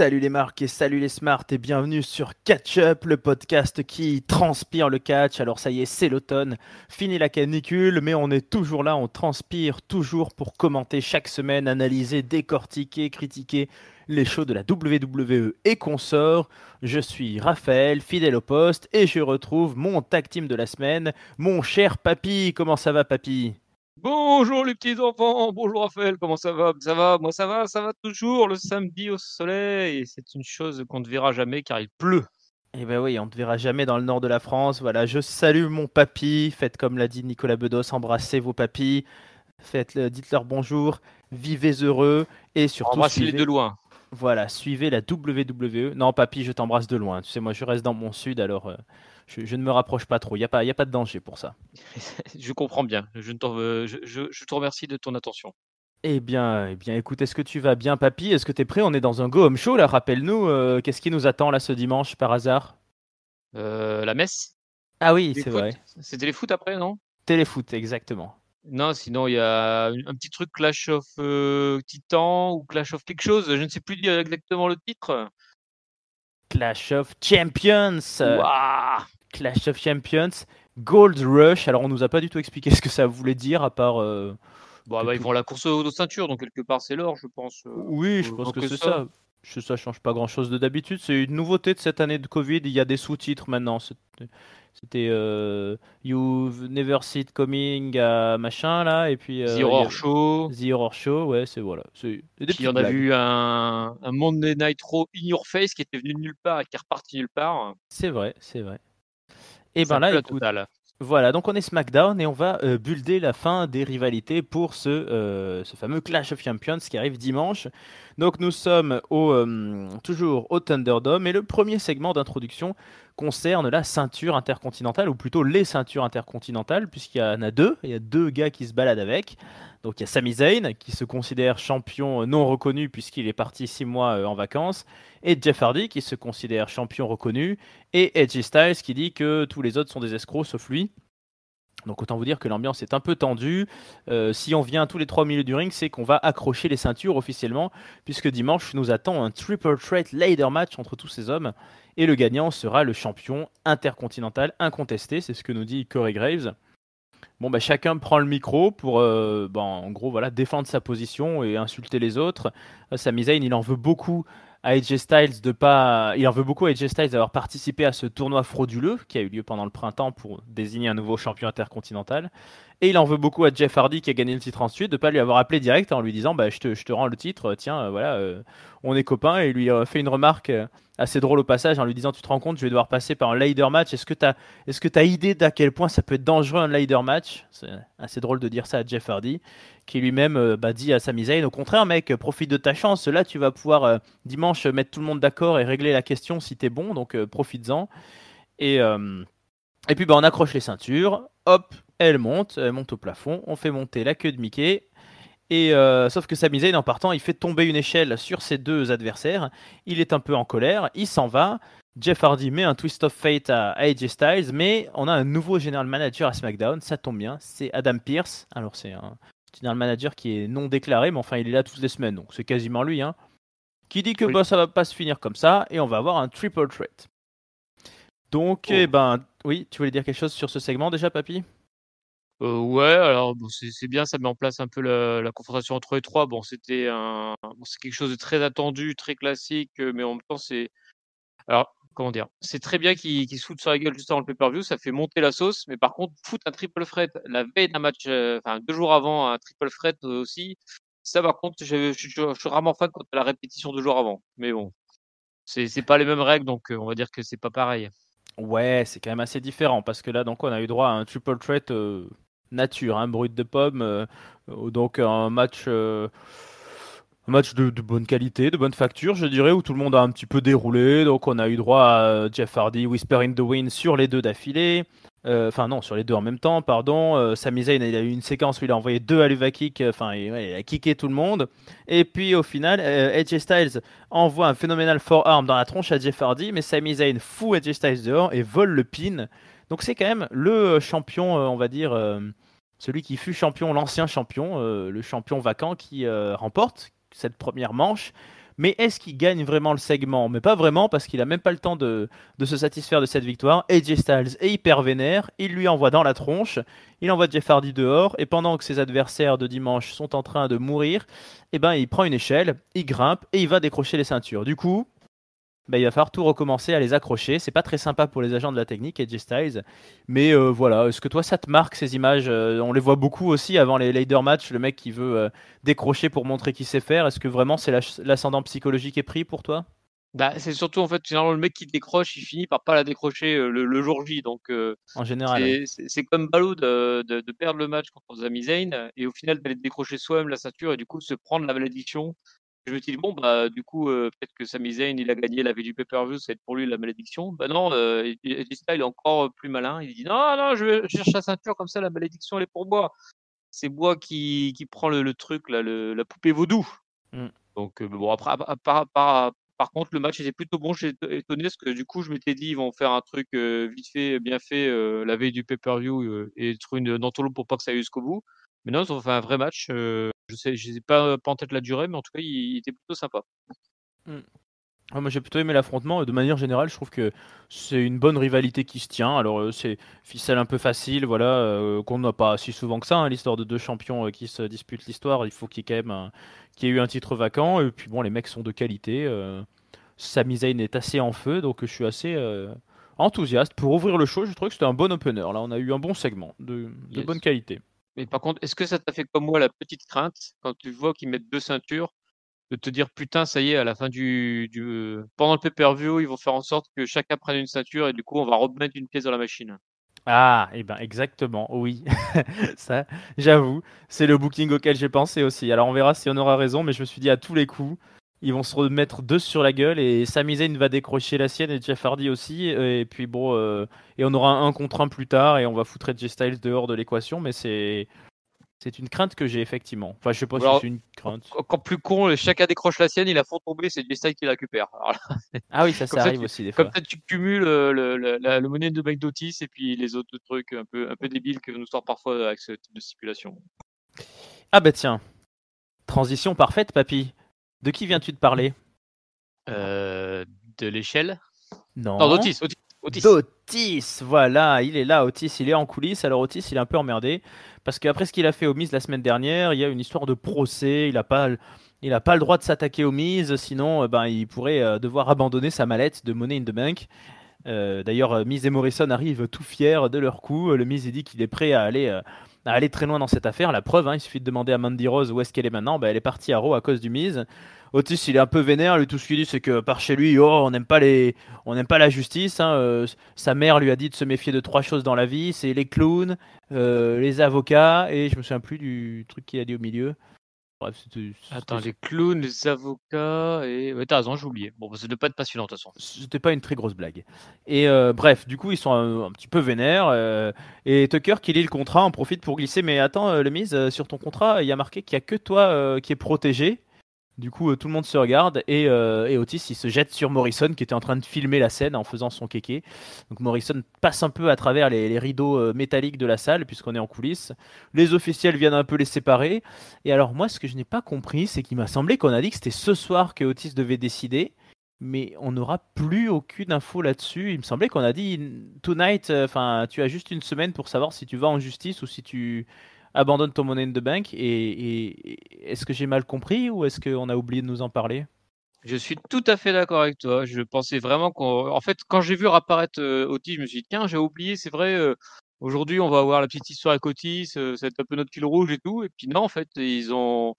Salut les marques et salut les smarts et bienvenue sur Catch Up, le podcast qui transpire le catch. Alors ça y est, c'est l'automne, fini la canicule, mais on est toujours là, on transpire toujours pour commenter chaque semaine, analyser, décortiquer, critiquer les shows de la WWE et consorts. Je suis Raphaël, fidèle au poste, et je retrouve mon tag team de la semaine, mon cher papy. Comment ça va papy Bonjour les petits enfants, bonjour Raphaël, comment ça va Ça va, moi ça va, ça va toujours le samedi au soleil et c'est une chose qu'on ne verra jamais car il pleut. Eh ben oui, on ne verra jamais dans le nord de la France. Voilà, je salue mon papy, faites comme l'a dit Nicolas Bedos, embrassez vos papys, faites, euh, dites-leur bonjour, vivez heureux et surtout. Embrassez-les de loin. Voilà, suivez la WWE. Non, papy, je t'embrasse de loin. Tu sais, moi, je reste dans mon sud, alors euh, je, ne me rapproche pas trop. Il n'y a, pas, y a pas de danger pour ça. je comprends bien. Je, ne je, je, te remercie de ton attention. Eh bien, eh bien, écoute, est-ce que tu vas bien, papy Est-ce que tu es prêt On est dans un Go Home Show, là, rappelle-nous. Euh, qu'est-ce qui nous attend, là, ce dimanche, par hasard euh, La messe Ah oui, c'est vrai. C'est téléfoot après, non Téléfoot, exactement. Non, sinon il y a un petit truc Clash of euh, Titans, Titan ou Clash of quelque chose, je ne sais plus dire exactement le titre. Clash of Champions. Clash of Champions, Gold Rush. Alors on nous a pas du tout expliqué ce que ça voulait dire à part. Euh, bon, bah, ils vont la course aux, ceintures, donc quelque part c'est l'or, je pense. Euh, oui, je pense que, c'est ça. ça. Ça change pas grand chose de d'habitude. C'est une nouveauté de cette année de Covid. Il y a des sous-titres maintenant. C'était euh, You've Never Seen Coming à euh, machin là, et puis euh, The Horror Show. The Horror Show, ouais, c'est voilà. C'est puis on a vu un, un Monday Night Raw In Your Face qui était venu de nulle part et qui est reparti nulle part. C'est vrai, c'est vrai. Et eh ben là, écoute, voilà, donc on est SmackDown et on va bulder la fin des rivalités pour ce, ce, fameux Clash of Champions qui arrive dimanche. Donc nous sommes au, toujours au Thunderdome et le premier segment d'introduction concerne la ceinture intercontinentale, ou plutôt les ceintures intercontinentales, puisqu'il y en a deux. Il y a deux gars qui se baladent avec. Donc il y a Sami Zayn, qui se considère champion non reconnu, puisqu'il est parti six mois euh, en vacances, et Jeff Hardy, qui se considère champion reconnu, et Edgy Styles, qui dit que tous les autres sont des escrocs, sauf lui. Donc autant vous dire que l'ambiance est un peu tendue. Euh, si on vient tous les trois milieux du ring, c'est qu'on va accrocher les ceintures officiellement, puisque dimanche nous attend un triple threat ladder match entre tous ces hommes et le gagnant sera le champion intercontinental incontesté, c'est ce que nous dit Corey Graves. Bon, bah, chacun prend le micro pour, euh, bah, en gros, voilà, défendre sa position et insulter les autres. Euh, Sami Zayn, il en veut beaucoup à AJ Styles de pas, il en veut beaucoup à AJ Styles d'avoir participé à ce tournoi frauduleux qui a eu lieu pendant le printemps pour désigner un nouveau champion intercontinental. Et il en veut beaucoup à Jeff Hardy qui a gagné le titre ensuite de pas lui avoir appelé direct en lui disant, bah, je te, rends le titre, tiens, euh, voilà, on est copains et lui fait une remarque assez drôle au passage en lui disant Tu te rends compte, je vais devoir passer par un ladder match. Est-ce que tu as, est as idée d'à quel point ça peut être dangereux un ladder match C'est assez drôle de dire ça à Jeff Hardy, qui lui-même euh, bah, dit à Sami Zayn Au contraire, mec, profite de ta chance. Là, tu vas pouvoir euh, dimanche mettre tout le monde d'accord et régler la question si tu es bon, donc profite euh, profites-en. Et, et puis, bah, on accroche les ceintures. Hop, elle monte, elle monte au plafond. On fait monter la queue de Mickey et euh, sauf que Sami en partant, il fait tomber une échelle sur ses deux adversaires. Il est un peu en colère, il s'en va. Jeff Hardy met un twist of fate à AJ Styles, mais on a un nouveau general manager à SmackDown, ça tombe bien, c'est Adam Pierce. Alors c'est un general manager qui est non déclaré, mais enfin il est là toutes les semaines, donc c'est quasiment lui. Hein, qui dit que ça bah, ça va pas se finir comme ça, et on va avoir un triple threat. Donc, oh. eh ben, oui, tu voulais dire quelque chose sur ce segment déjà, papy euh, ouais, alors c'est bien, ça met en place un peu la, confrontation entre les trois. Bon, c'était un, c'est quelque chose de très attendu, très classique, euh, mais en même temps, c'est, alors comment dire, c'est très bien qu'ils qu se foutent sur la gueule juste avant le pay-per-view, ça fait monter la sauce, mais par contre, foutre un triple fret la veille d'un match, euh, enfin deux jours avant un triple fret aussi, ça par contre, je, je, suis rarement fan quand la répétition deux jours avant. Mais bon, c'est pas les mêmes règles, donc on va dire que c'est pas pareil. Ouais, c'est quand même assez différent parce que là, donc, on a eu droit à un triple threat nature, un hein, brut de pomme. Euh, euh, donc un match euh, match de, bonne qualité, de bonne facture, je dirais, où tout le monde a un petit peu déroulé. Donc, on a eu droit à Jeff Hardy, whispering the Wind sur les deux d'affilée. Enfin, non, sur les deux en même temps, pardon. Sami Zayn, il a eu une séquence où il a envoyé deux à kick. Enfin, il, a kické tout le monde. Et puis, au final, Edge Styles envoie un phénoménal forearm dans la tronche à Jeff Hardy. Mais Sami Zayn fout AJ Styles dehors et vole le pin. Donc c'est quand même le champion, euh, on va dire, euh, celui qui fut champion, l'ancien champion, euh, le champion vacant qui remporte cette première manche. Mais est-ce qu'il gagne vraiment le segment Mais pas vraiment, parce qu'il n'a même pas le temps de, se satisfaire de cette victoire. AJ Styles est hyper vénère, il lui envoie dans la tronche, il envoie Jeff Hardy dehors, et pendant que ses adversaires de dimanche sont en train de mourir, eh ben, il prend une échelle, il grimpe, et il va décrocher les ceintures. Du coup, bah, il va falloir tout recommencer à les accrocher. C'est pas très sympa pour les agents de la technique, et Edge Styles. Mais euh, voilà, est-ce que toi, ça te marque ces images euh, On les voit beaucoup aussi avant les later match, le mec qui veut euh, décrocher pour montrer qu'il sait faire. Est-ce que vraiment c'est l'ascendant psychologique qui est pris pour toi bah, c'est surtout en fait le mec qui décroche, il finit par pas la décrocher le, jour J. Donc en général, c'est comme ballot de, perdre le match contre Sami Zayn et au final d'aller décrocher soi-même la ceinture et du coup se prendre la malédiction je me suis dit, bon, bah, du coup, euh, peut-être que Sami Zayn, il a gagné la veille du pay-per-view, ça va être pour lui la malédiction. Ben non, euh, il est encore euh, plus malin. Il dit, non, non, je, cherche la ceinture, comme ça, la malédiction, elle est pour moi. C'est moi qui, qui prend le, truc, la poupée vaudou. Mm. Donc, bon, après, par, contre, le match était plutôt bon. j'ai étonné parce que du coup, je m'étais dit, ils vont faire un truc vite fait, bien fait, la veille du pay-per-view et trouver une, pour pas que ça aille jusqu'au bout. Mais non, ils ont fait un vrai match. Je sais, pas, pas en tête la durée, mais en tout cas, il, était plutôt sympa. Mmh. Ah, moi j'ai plutôt aimé l'affrontement. De manière générale, je trouve que c'est une bonne rivalité qui se tient. Alors c'est ficelle un peu facile, voilà, qu'on n'a pas si souvent que ça. Hein, l'histoire de deux champions qui se disputent l'histoire, il faut qu'il y ait eu un titre vacant. Et puis bon, les mecs sont de qualité. Sami Zayn est assez en feu, donc je suis assez enthousiaste pour ouvrir le show. Je trouve que c'était un bon opener. Là, on a eu un bon segment de, bonne qualité. Mais par contre, est-ce que ça t'a fait comme moi la petite crainte quand tu vois qu'ils mettent deux ceintures de te dire putain, ça y est, à la fin du, du euh, pendant le pay-per-view, ils vont faire en sorte que chacun prenne une ceinture et du coup, on va remettre une pièce dans la machine. Ah, et eh ben exactement, oui. ça, j'avoue, c'est le booking auquel j'ai pensé aussi. Alors on verra si on aura raison, mais je me suis dit à tous les coups, ils vont se remettre deux sur la gueule et Samizane Zayn va décrocher la sienne et Jeff Hardy aussi et puis bon euh, et on aura un contre un plus tard et on va foutre Edge Styles dehors de l'équation mais c'est c'est une crainte que j'ai effectivement. Enfin, je sais pas si c'est une crainte. Quand plus con, chacun décroche la sienne, il la font tomber, c'est Edge Styles qui la récupère. ah oui, ça, ça arrive aussi des fois. Comme ça, tu cumules euh, le, le, le, monnaie de McDotis et puis les autres trucs un peu, un peu débiles que nous sort parfois avec ce type de stipulation. Ah bah tiens, transition parfaite, papy. De qui viens-tu de parler euh, De l'échelle Non. d'Otis. Otis. voilà, il est là, Otis, il est en coulisses. Alors Otis, il est un peu emmerdé parce qu'après ce qu'il a fait au mises la semaine dernière, il y a une histoire de procès. Il n'a pas, pas le droit de s'attaquer aux mises, sinon, euh, ben, il pourrait euh, devoir abandonner sa mallette de Money in the Bank. D'ailleurs, Mise et Morrison arrivent tout fiers de leur coup. Le Mise dit qu'il est prêt à aller aller très loin dans cette affaire. La preuve, hein, il suffit de demander à Mandy Rose où est-ce qu'elle est maintenant. Bah, elle est partie à Raw à cause du mise. Otis, il est un peu vénère. Lui, tout ce qu'il dit, c'est que par chez lui, oh, on n'aime pas les, on n'aime pas la justice. Hein, euh, sa mère lui a dit de se méfier de trois choses dans la vie, c'est les clowns, euh, les avocats et je me souviens plus du truc qu'il a dit au milieu. Attends, les clowns, les avocats et. t'as raison, j'ai oublié. Bon, bah, de ne pas être passionnant de toute façon. C'était pas une très grosse blague. Et euh, bref, du coup, ils sont un, petit peu vénères. Euh, et Tucker, qui lit le contrat, en profite pour glisser. Mais attends, euh, le mise, sur ton contrat, il y a marqué qu'il n'y a que toi qui est protégé. Du coup, euh, tout le monde se regarde euh, et, Otis il se jette sur Morrison qui était en train de filmer la scène en faisant son kéké. Donc Morrison passe un peu à travers les, rideaux euh, métalliques de la salle puisqu'on est en coulisses. Les officiels viennent un peu les séparer. Et alors moi, ce que je n'ai pas compris, c'est qu'il m'a semblé qu'on a dit que c'était ce soir que Otis devait décider mais on n'aura plus aucune info là-dessus. Il me semblait qu'on a dit tonight, tu as juste une semaine pour savoir si tu vas en justice ou si tu abandonne ton money in the bank. Et, est-ce que j'ai mal compris ou est-ce qu'on a oublié de nous en parler Je suis tout à fait d'accord avec toi. Je pensais vraiment qu'en fait, quand j'ai vu apparaître euh, Otis, je me suis dit, tiens, j'ai oublié, c'est vrai. Euh, aujourd'hui, on va avoir la petite histoire avec Otis, euh, ça va être un peu notre fil rouge et tout. Et puis non, en fait, ils ont,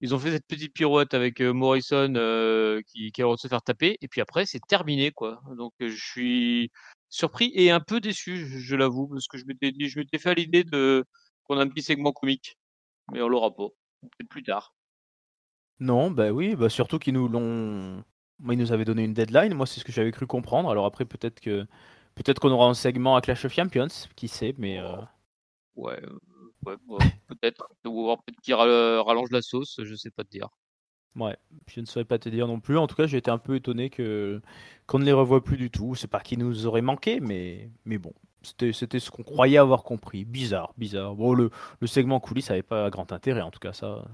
ils ont fait cette petite pirouette avec euh, Morrison qui, qui a de se faire taper, et puis après c'est terminé quoi. Donc je suis surpris et un peu déçu, je, l'avoue, parce que je m'étais je m'étais fait l'idée de qu'on a un petit segment comique, mais on l'aura pas. Peut-être plus tard. Non, bah oui, bah surtout qu'ils nous l'ont. Ils nous avaient donné une deadline, moi c'est ce que j'avais cru comprendre. Alors après, peut-être que peut-être qu'on aura un segment à Clash of Champions, qui sait, mais. Euh. Ouais, peut-être. Ou peut-être qu'ils rallonge la sauce, je sais pas te dire. Ouais, je ne saurais pas te dire non plus. En tout cas, j'ai été un peu étonné que qu'on ne les revoie plus du tout. C'est pas qui nous aurait manqué, mais, mais bon, c'était ce qu'on croyait avoir compris. Bizarre, bizarre. Bon, le, le segment coulisses n'avait pas grand intérêt, en tout cas, ça.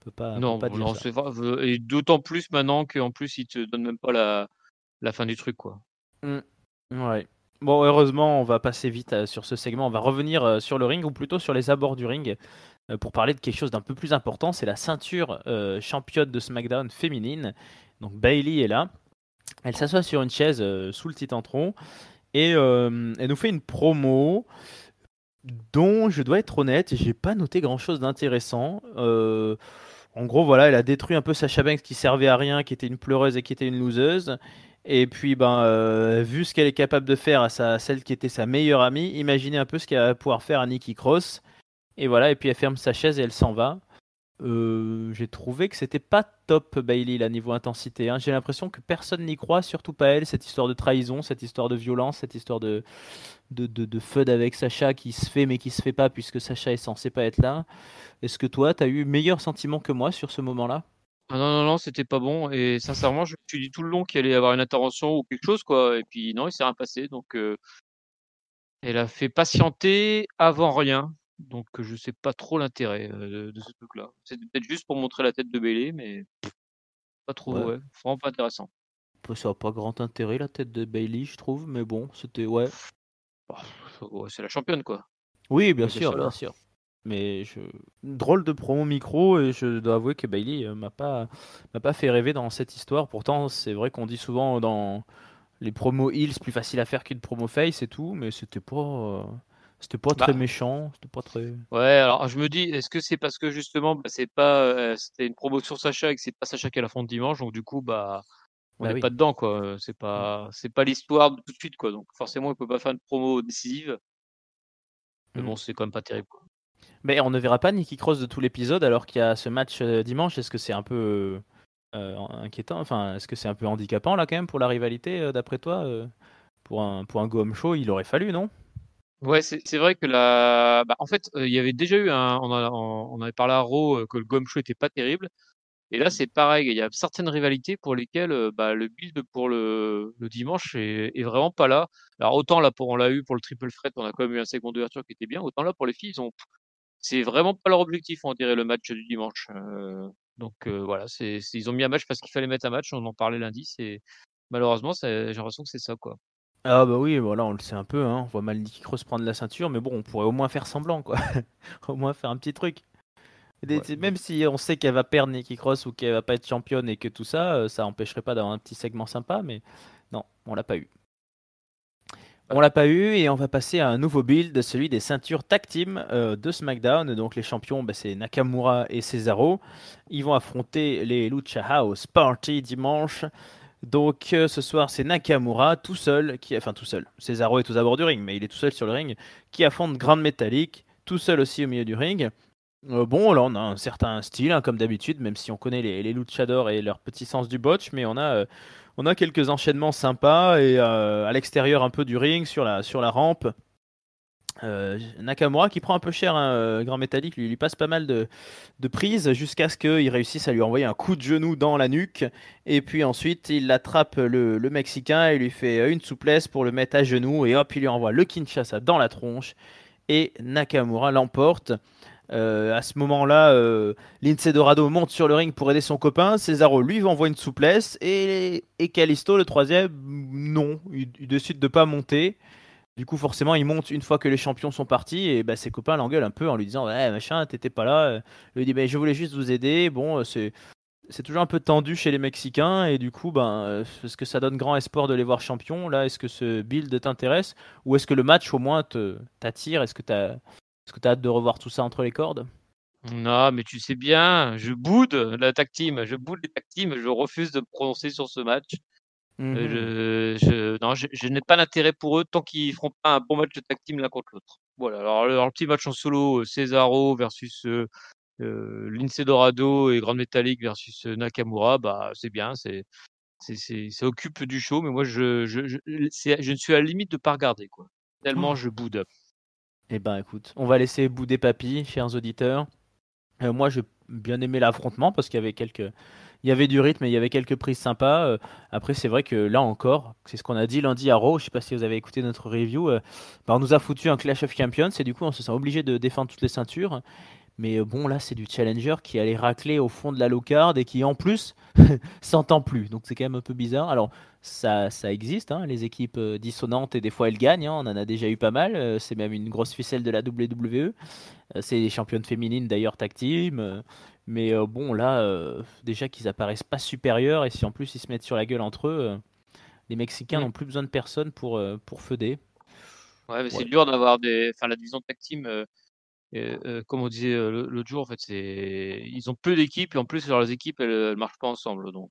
Peut pas, non, peut pas Et d'autant plus maintenant qu'en plus, ils te donne même pas la, la fin du truc, quoi. Mmh. Ouais. Bon, heureusement, on va passer vite euh, sur ce segment. On va revenir euh, sur le ring, ou plutôt sur les abords du ring, euh, pour parler de quelque chose d'un peu plus important. C'est la ceinture championne de SmackDown féminine. Donc Bailey est là. Elle s'assoit sur une chaise sous le titantron. Et euh, elle nous fait une promo dont je dois être honnête, j'ai pas noté grand chose d'intéressant. Euh, en gros, voilà, elle a détruit un peu sa Banks qui servait à rien, qui était une pleureuse et qui était une loseuse. Et puis, ben, euh, vu ce qu'elle est capable de faire à, sa, celle qui était sa meilleure amie, imaginez un peu ce qu'elle va pouvoir faire à Nikki Cross. Et voilà, et puis elle ferme sa chaise et elle s'en va. Euh, j'ai trouvé que c'était pas top Bailey là niveau intensité. Hein. J'ai l'impression que personne n'y croit, surtout pas elle. Cette histoire de trahison, cette histoire de violence, cette histoire de de, de, feud avec Sacha qui se fait mais qui se fait pas puisque Sacha est censé pas être là. Est-ce que toi, t'as eu meilleur sentiment que moi sur ce moment-là ah non, non, non, c'était pas bon. Et sincèrement, je me suis dit tout le long qu'il allait y avoir une intervention ou quelque chose, quoi. Et puis non, il s'est rien passé. Donc, euh, elle a fait patienter avant rien. Donc je sais pas trop l'intérêt de, ce truc-là. C'est peut-être juste pour montrer la tête de Bailey, mais pas trop, ouais. pas intéressant. Ça n'a pas grand intérêt la tête de Bailey, je trouve, mais bon, c'était ouais. Bah, oh, c'est la championne quoi. Oui, bien sûr, bien sûr. Mais je... drôle de promo micro et je dois avouer que Bailey m'a pas m'a pas fait rêver dans cette histoire. Pourtant, c'est vrai qu'on dit souvent dans les promos heels plus facile à faire qu'une promo face et tout, mais c'était pas c'était pas bah. très méchant, c'était pas très. Ouais, alors je me dis, est-ce que c'est parce que justement, bah, c'est pas, euh, c'était une promotion Sacha et que c'est pas Sacha qui à la fin de dimanche, donc du coup, bah, on n'est bah pas dedans, quoi. Euh, c'est pas, mm. c'est pas l'histoire de tout de suite, quoi. Donc forcément, il peut pas faire une promo décisive. Mais mm. bon, c'est quand même pas terrible, quoi. Mais on ne verra pas Nicky Cross de tout l'épisode alors qu'il y a ce match euh, dimanche. Est-ce que c'est un peu inquiétant Enfin, est-ce que c'est un peu handicapant là quand même pour la rivalité, d'après toi pour un, pour un go show, il aurait fallu, non Ouais, c'est vrai que la. Bah, en fait, il y avait déjà eu un. On, avait parlé à Raw que le gomme était pas terrible. Et là, mmh. c'est pareil. Il y a certaines rivalités pour lesquelles bah, le build pour le, le dimanche est, vraiment pas là. Alors, autant là, pour, on l'a eu pour le triple fret, on a quand même eu un second d'ouverture qui était bien. Autant là, pour les filles, ils ont. C'est vraiment pas leur objectif, on dirait, le match du dimanche. donc voilà, ils ont mis un match parce qu'il fallait mettre un match. On en parlait lundi. C'est malheureusement, j'ai l'impression que c'est ça, quoi. Ah bah oui, voilà, on le sait un peu, hein. on voit mal Nicky Cross prendre la ceinture, mais bon, on pourrait au moins faire semblant, quoi. au moins faire un petit truc. même si on sait qu'elle va perdre Nicky Cross ou qu'elle va pas être championne et que tout ça, euh, ça empêcherait pas d'avoir un petit segment sympa, mais non, on l'a pas eu. On l'a pas eu et on va passer à un nouveau build, celui des ceintures tag team euh, de SmackDown. Donc les champions, bah, c'est Nakamura et Cesaro. Ils vont affronter les Lucha House Party dimanche. Donc euh, ce soir, c'est Nakamura tout seul, qui, enfin tout seul, Cesaro est aux abords du ring, mais il est tout seul sur le ring, qui affronte Grande Metallic, tout seul aussi au milieu du ring. Euh, bon, là on a un certain style, hein, comme d'habitude, même si on connaît les, les luchadors et leur petit sens du botch, mais on a, euh, quelques enchaînements sympas, et à l'extérieur un peu du ring, sur la rampe, euh, Nakamura qui prend un peu cher un hein, euh, Grand Métallique, lui, lui passe pas mal de, prises jusqu'à ce qu'il réussisse à lui envoyer un coup de genou dans la nuque. Et puis ensuite, il attrape le, Mexicain et lui fait euh, une souplesse pour le mettre à genoux. Et hop, il lui envoie le Kinshasa dans la tronche. Et Nakamura l'emporte. à ce moment-là, euh, Dorado monte sur le ring pour aider son copain. Cesaro lui envoie une souplesse. Et, Calisto, le troisième, non, il, il décide de pas monter. Du coup, forcément, il monte une fois que les champions sont partis et bah, ses copains l'engueulent un peu en lui disant Ouais, machin, t'étais pas là. Il dit bah, Je voulais juste vous aider. Bon, euh, c'est. C'est toujours un peu tendu chez les Mexicains et du coup, ben, euh, est-ce que ça donne grand espoir de les voir champions Là, est-ce que ce build t'intéresse ou est-ce que le match au moins t'attire Est-ce que t'as, est-ce que hâte de revoir tout ça entre les cordes Non, mais tu sais bien, je boude la tag team, je boude les tag je refuse de prononcer sur ce match. Euh, mmh je, je, non, je, n'ai pas d'intérêt pour eux tant qu'ils feront pas un bon match de tag team l'un contre l'autre. Voilà. Alors, le petit match en solo, euh, Cesaro versus euh, euh Lince Dorado et Grande Metallic versus Nakamura, bah c'est bien, c'est ça occupe du show, mais moi je je, je, ne suis à la limite de pas regarder quoi. Tellement mmh. je boude. Eh ben écoute, on va laisser bouder papy, chers auditeurs. moi, j'ai bien aimé l'affrontement parce qu'il y avait quelques il y avait du rythme il y avait quelques prises sympas. Euh, après, c'est vrai que là encore, c'est ce qu'on a dit lundi à Raw. Je ne sais pas si vous avez écouté notre review. Euh, bah, on nous a foutu un Clash of Champions C'est du coup, on se sent obligé de défendre toutes les ceintures. Mais euh, bon, là, c'est du challenger qui allait racler au fond de la low et qui, en plus, s'entend plus. Donc, c'est quand même un peu bizarre. Alors, ça, ça existe, hein, les équipes dissonantes, et des fois, elles gagnent. Hein, on en a déjà eu pas mal. c'est même une grosse ficelle de la WWE. c'est les championnes féminines, d'ailleurs, tag team. Mais euh, bon, là, euh, déjà qu'ils apparaissent pas supérieurs, et si en plus ils se mettent sur la gueule entre eux, euh, les Mexicains n'ont plus besoin de personne pour, pour feuder. Ouais, mais c'est dur d'avoir des. Enfin, la division de tag team, comme on disait l'autre jour, en fait, c'est. Ils ont peu d'équipes, et en plus, leurs équipes, elles, marchent pas ensemble. Donc.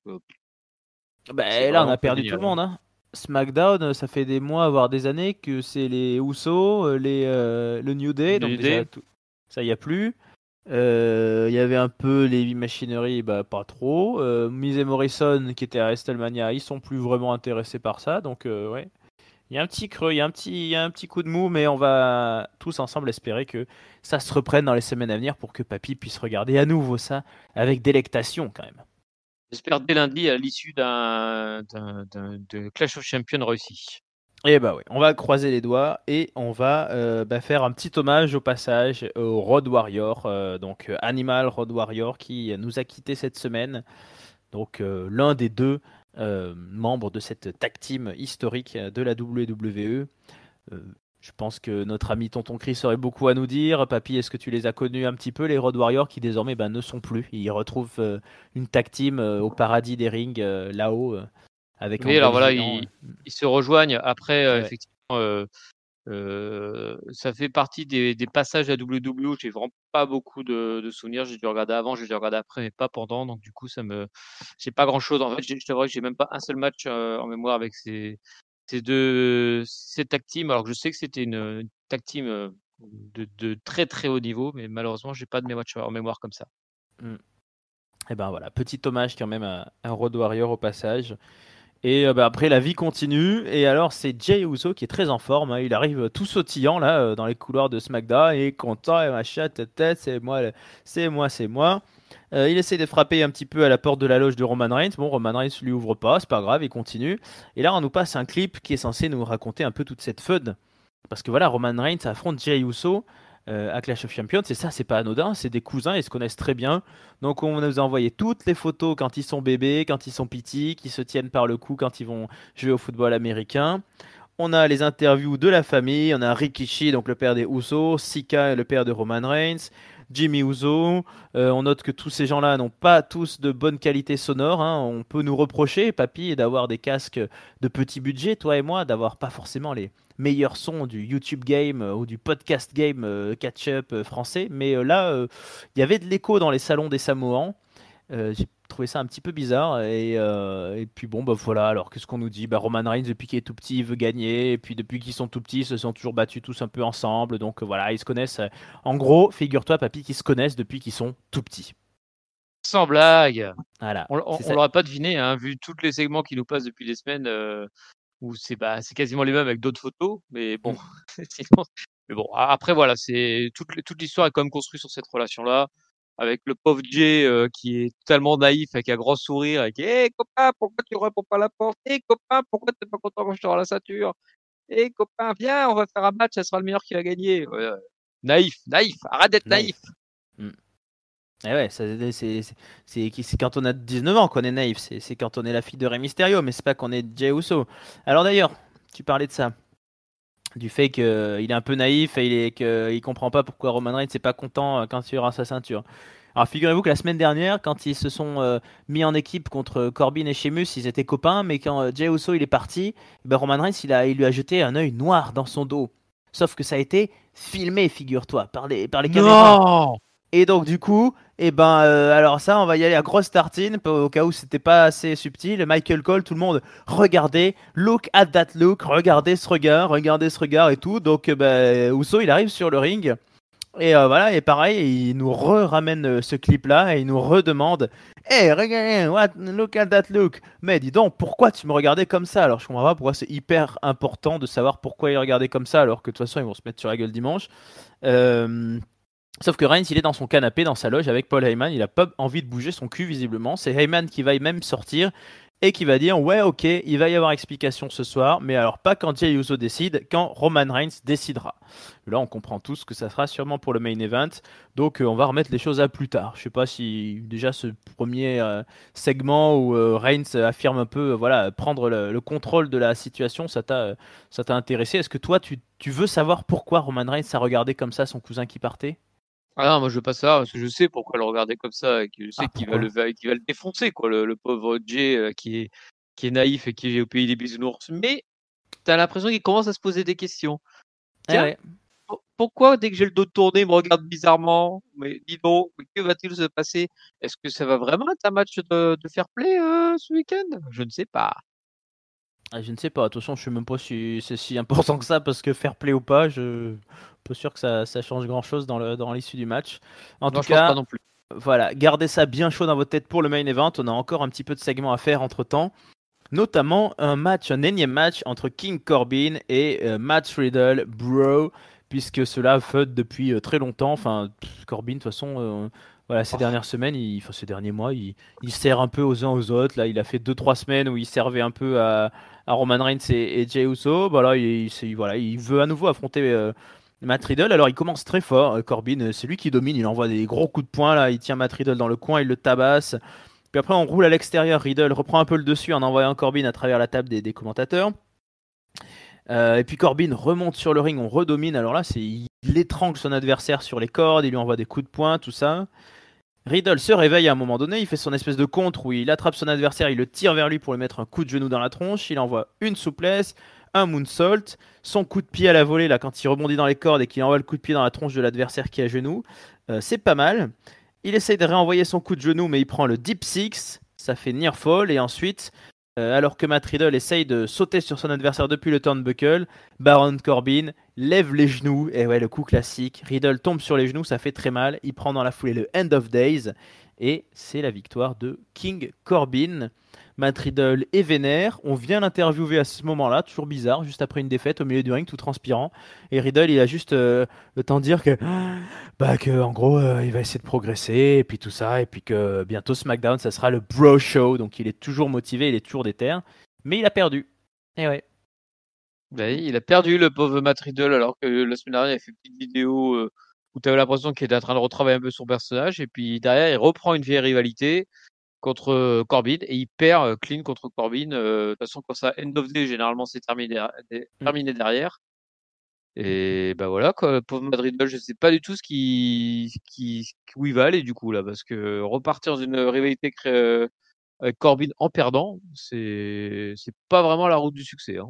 Ah bah, là, on a perdu tout le hein. monde, hein. SmackDown, ça fait des mois, voire des années, que c'est les Usos, les, le New Day, donc ça y a plus. Euh, il y avait un peu les machineries bah, pas trop. Euh, Miz et Morrison, qui étaient à Estelmania ils sont plus vraiment intéressés par ça. Donc, euh, ouais. Il y a un petit creux, il y, a un petit, y a un petit coup de mou, mais on va tous ensemble espérer que ça se reprenne dans les semaines à venir pour que Papy puisse regarder à nouveau ça avec délectation quand même. J'espère dès lundi à l'issue d'un, de Clash of Champions réussi. Eh bah on va croiser les doigts et on va euh, bah, faire un petit hommage au passage au Road Warrior, euh, donc euh, Animal Road Warrior qui nous a quitté cette semaine. Donc l'un des deux membres de cette tag team historique de la WWE. je pense que notre ami Tonton Chris aurait beaucoup à nous dire. Papy, est-ce que tu les as connus un petit peu, les Road Warriors, qui désormais bah, ne sont plus Ils retrouvent une tag team au paradis des rings, là-haut, avec oui, alors voilà, ils, se rejoignent. Après, euh, effectivement, euh, euh, ça fait partie des, des passages à WWE. J'ai vraiment pas beaucoup de, souvenirs. J'ai dû regarder avant, j'ai dû regarder après, mais pas pendant. Donc du coup, ça me, j'ai pas grand chose. En fait, je t'avoue que j'ai même pas un seul match en mémoire avec ces, ces deux, ces tag Alors que je sais que c'était une, une team de, très très haut niveau, mais malheureusement, j'ai pas de mes en mémoire comme ça. Mmh. Eh Et ben voilà, petit hommage quand même à, un Road Warrior au passage. Et euh, bah, après, la vie continue. Et alors, c'est Jay Uso qui est très en forme. Hein. Il arrive tout sautillant là euh, dans les couloirs de SmackDown. Et content, et machin, tête, tête, c'est moi, c'est moi, c'est euh, moi. il essaie de frapper un petit peu à la porte de la loge de Roman Reigns. Bon, Roman Reigns lui ouvre pas, c'est pas grave, il continue. Et là, on nous passe un clip qui est censé nous raconter un peu toute cette feud. Parce que voilà, Roman Reigns affronte Jay Uso. Euh, à Clash of Champions. C'est ça, c'est pas anodin, c'est des cousins, ils se connaissent très bien. Donc on nous a envoyé toutes les photos quand ils sont bébés, quand ils sont petits, qui se tiennent par le cou quand ils vont jouer au football américain. On a les interviews de la famille, on a Rikishi, donc le père des Usos, Sika, le père de Roman Reigns, Jimmy Ouzo. Euh, on note que tous ces gens-là n'ont pas tous de bonne qualité sonore. Hein. On peut nous reprocher, papy, d'avoir des casques de petit budget, toi et moi, d'avoir pas forcément les meilleurs sons du YouTube game euh, ou du podcast game euh, catch-up français. Mais là, il y avait de l'écho dans les salons des Samoans. Trouver ça un petit peu bizarre. Euh, et, puis bon, bah voilà, alors qu'est-ce qu'on nous dit bah, Roman Reigns, depuis qu'il est tout petit, il veut gagner. Et puis depuis qu'ils sont tout petits, ils se sont toujours battus tous un peu ensemble. Donc voilà, ils se connaissent. En gros, figure-toi, papy, qu'ils se connaissent depuis qu'ils sont tout petits. Sans blague voilà, On ne l'aurait pas deviné, hein, vu tous les segments qui nous passent depuis des semaines. Euh, où c'est bah, quasiment les mêmes avec d'autres photos, mais bon, mm. mais bon, après voilà, c'est toute, toute l'histoire est quand même construite sur cette relation-là avec le pauvre Jay euh, qui est totalement naïf, avec un grand sourire, avec Hé «Eh, copain, pourquoi tu réponds pas à la porte Hé eh, copain, pourquoi t'es pas content quand je te la ceinture Hé eh, copain, viens, on va faire un match, ça sera le meilleur qui va gagner. naïf, naïf, arrête d'être naïf. Mmh. ouais, c'est quand on a 19 ans qu'on est naïf, c'est quand on est la fille de Rey Mysterio, mais c'est pas qu'on est Jay Uso. Alors d'ailleurs, tu parlais de ça du fait qu'il euh, est un peu naïf et il est, qu'il comprend pas pourquoi Roman Reigns n'est pas content euh, quand il aura sa ceinture. Alors figurez-vous que la semaine dernière, quand ils se sont euh, mis en équipe contre Corbin et Sheamus, ils étaient copains, mais quand Jay Uso il est parti, eh ben Roman Reigns a, lui a jeté un œil noir dans son dos. Sauf que ça a été filmé, figure-toi, par les, par les caméras. Et donc du coup, et eh ben, euh, alors ça, on va y aller à grosse tartine, au cas où c'était pas assez subtil. Michael Cole, tout le monde, regardez, look at that look, regardez ce regard, regardez ce regard et tout. Donc, euh, ben Ousso, il arrive sur le ring. Et euh, voilà, et pareil, il nous ramène ce clip-là et il nous redemande Hey, eh, regardez, what, look at that look. Mais dis donc, pourquoi tu me regardais comme ça Alors je comprends pas pourquoi c'est hyper important de savoir pourquoi il regardait comme ça, alors que de toute façon, ils vont se mettre sur la gueule dimanche. Euh, Sauf que Reigns, il est dans son canapé, dans sa loge avec Paul Heyman. Il a pas envie de bouger son cul, visiblement. C'est Heyman qui va même sortir et qui va dire Ouais, ok, il va y avoir explication ce soir, mais alors pas quand Jay Uso décide, quand Roman Reigns décidera. Là, on comprend tous que ça sera sûrement pour le main event, donc euh, on va remettre les choses à plus tard. Je ne sais pas si déjà ce premier euh, segment où euh, Reigns affirme un peu voilà, prendre le, contrôle de la situation, ça t'a intéressé. Est-ce que toi, tu, tu veux savoir pourquoi Roman Reigns a regardé comme ça son cousin qui partait ah non, moi je veux pas ça, parce que je sais pourquoi le regarder comme ça, et je sais ah, qu'il va le, défoncer, quoi, le, pauvre Jay euh, qui, est, qui est naïf et qui est au pays des bisounours. Mais t'as l'impression qu'il commence à se poser des questions. Eh pourquoi dès que j'ai le dos tourné, il me regarde bizarrement Mais dis donc, que va-t-il se passer Est-ce que ça va vraiment être un match de, fair play euh, ce week-end Je ne sais pas. Ah, je ne sais pas, attention, je ne sais même pas si c'est si important que ça, parce que fair play ou pas, je suis pas sûr que ça, ça change grand chose dans l'issue dans du match. En tout cas, pas non plus. voilà, gardez ça bien chaud dans votre tête pour le main event. On a encore un petit peu de segments à faire entre temps, notamment un match, un énième match entre King Corbin et euh, Matt Riddle, bro, puisque cela fait depuis euh, très longtemps. Enfin, Corbin, de toute façon. Euh, voilà, ces dernières semaines, enfin, ces derniers mois, il, sert un peu aux uns aux autres. Là, il a fait 2-3 semaines où il servait un peu à, Roman Reigns et, Jay Uso. Bah, il, voilà, il veut à nouveau affronter euh, Matt Riddle. Alors, il commence très fort. Euh, Corbin, c'est lui qui domine. Il envoie des gros coups de poing. Là, il tient Matt Riddle dans le coin, il le tabasse. Puis après, on roule à l'extérieur. Riddle reprend un peu le dessus en envoyant Corbin à travers la table des, commentateurs. Euh, et puis Corbin remonte sur le ring, on redomine. Alors là, il étrangle son adversaire sur les cordes, il lui envoie des coups de poing, tout ça. Riddle se réveille à un moment donné, il fait son espèce de contre où il attrape son adversaire, il le tire vers lui pour lui mettre un coup de genou dans la tronche, il envoie une souplesse, un moonsault, son coup de pied à la volée là quand il rebondit dans les cordes et qu'il envoie le coup de pied dans la tronche de l'adversaire qui est à genoux, euh, c'est pas mal. Il essaye de réenvoyer son coup de genou mais il prend le deep six, ça fait near fall et ensuite euh, alors que Matt Riddle essaye de sauter sur son adversaire depuis le turnbuckle, Baron Corbin lève les genoux, et ouais, le coup classique. Riddle tombe sur les genoux, ça fait très mal. Il prend dans la foulée le End of Days, et c'est la victoire de King Corbin. Matt Riddle est vénère. On vient l'interviewer à ce moment-là, toujours bizarre, juste après une défaite au milieu du ring, tout transpirant. Et Riddle, il a juste euh, le temps de dire que, bah, que en gros, euh, il va essayer de progresser, et puis tout ça, et puis que bientôt SmackDown, ça sera le Bro Show. Donc il est toujours motivé, il est toujours déter, mais il a perdu. Et ouais, bah il a perdu le pauvre Matt alors que la semaine dernière il a fait une petite vidéo euh, où tu avais l'impression qu'il était en train de retravailler un peu son personnage et puis derrière il reprend une vieille rivalité contre euh, Corbin et il perd euh, clean contre Corbin. De toute façon quand ça end of day généralement c'est terminé, mm. terminé derrière. Et bah voilà quoi, pauvre Matt je sais pas du tout ce qui, qui où il va aller du coup là parce que repartir dans une rivalité avec Corbin en perdant, c'est c'est pas vraiment la route du succès. Hein.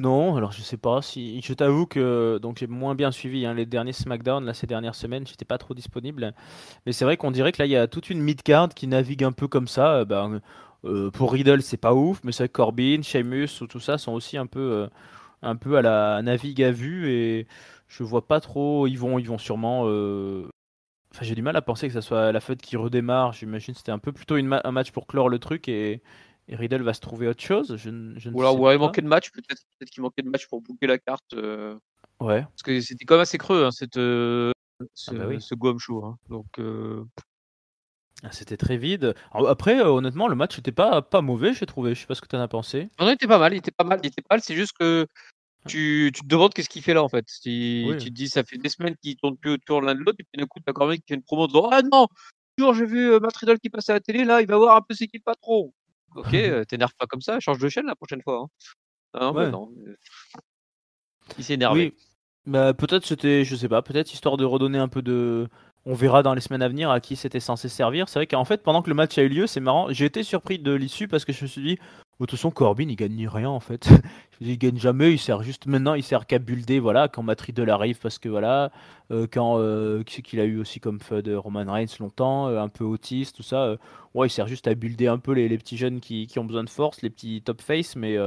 Non, alors je sais pas si. Je t'avoue que donc j'ai moins bien suivi hein, les derniers SmackDown là ces dernières semaines, j'étais pas trop disponible. Mais c'est vrai qu'on dirait que là il y a toute une mid card qui navigue un peu comme ça. Euh, ben, euh, pour Riddle c'est pas ouf, mais ça Corbin, Sheamus ou tout ça sont aussi un peu euh, un peu à la navigue à vue et je vois pas trop. Ils vont ils vont sûrement. Enfin j'ai du mal à penser que ça soit la fête qui redémarre. J'imagine c'était un peu plutôt une un match pour clore le truc et et Riddle va se trouver autre chose. Je, ne ou alors, il manquait de match, peut-être qu'il manquait de match pour boucler la carte. Euh. Ouais. Parce que c'était quand même assez creux, hein, cette, euh, ce, ah bah ce hein. Donc. Euh. Ah, c'était très vide. Après, honnêtement, le match n'était pas, pas mauvais, j'ai trouvé. Je sais pas ce que tu en as pensé. Non, il était pas mal, il était pas mal, il était pas mal. C'est juste que tu, tu te demandes qu'est-ce qu'il fait là en fait. Si Tu te dis, ça fait des semaines ne tourne plus autour l'un de l'autre, et puis d'un coup, as quand même une promo de Ah non, j'ai vu Matt Riddle qui passait à la télé, là, il va voir un peu ses qui pas trop !» Ok, euh, t'énerves pas comme ça, change de chaîne la prochaine fois. Hein. Il s'est énervé. Bah, peut-être c'était, je sais pas, peut-être histoire de redonner un peu de. On verra dans les semaines à venir à qui c'était censé servir. C'est vrai qu'en fait, pendant que le match a eu lieu, c'est marrant. J'ai été surpris de l'issue parce que je me suis dit, de toute façon, Corbin, il gagne rien en fait. il gagne jamais, il sert juste maintenant, il sert qu'à builder, voilà, quand matri arrive, parce que voilà, euh, quand euh, qu'il a eu aussi comme de euh, Roman Reigns longtemps, euh, un peu autiste, tout ça. ouais, il sert juste à builder un peu les, petits jeunes qui, ont besoin de force, les petits top face, mais,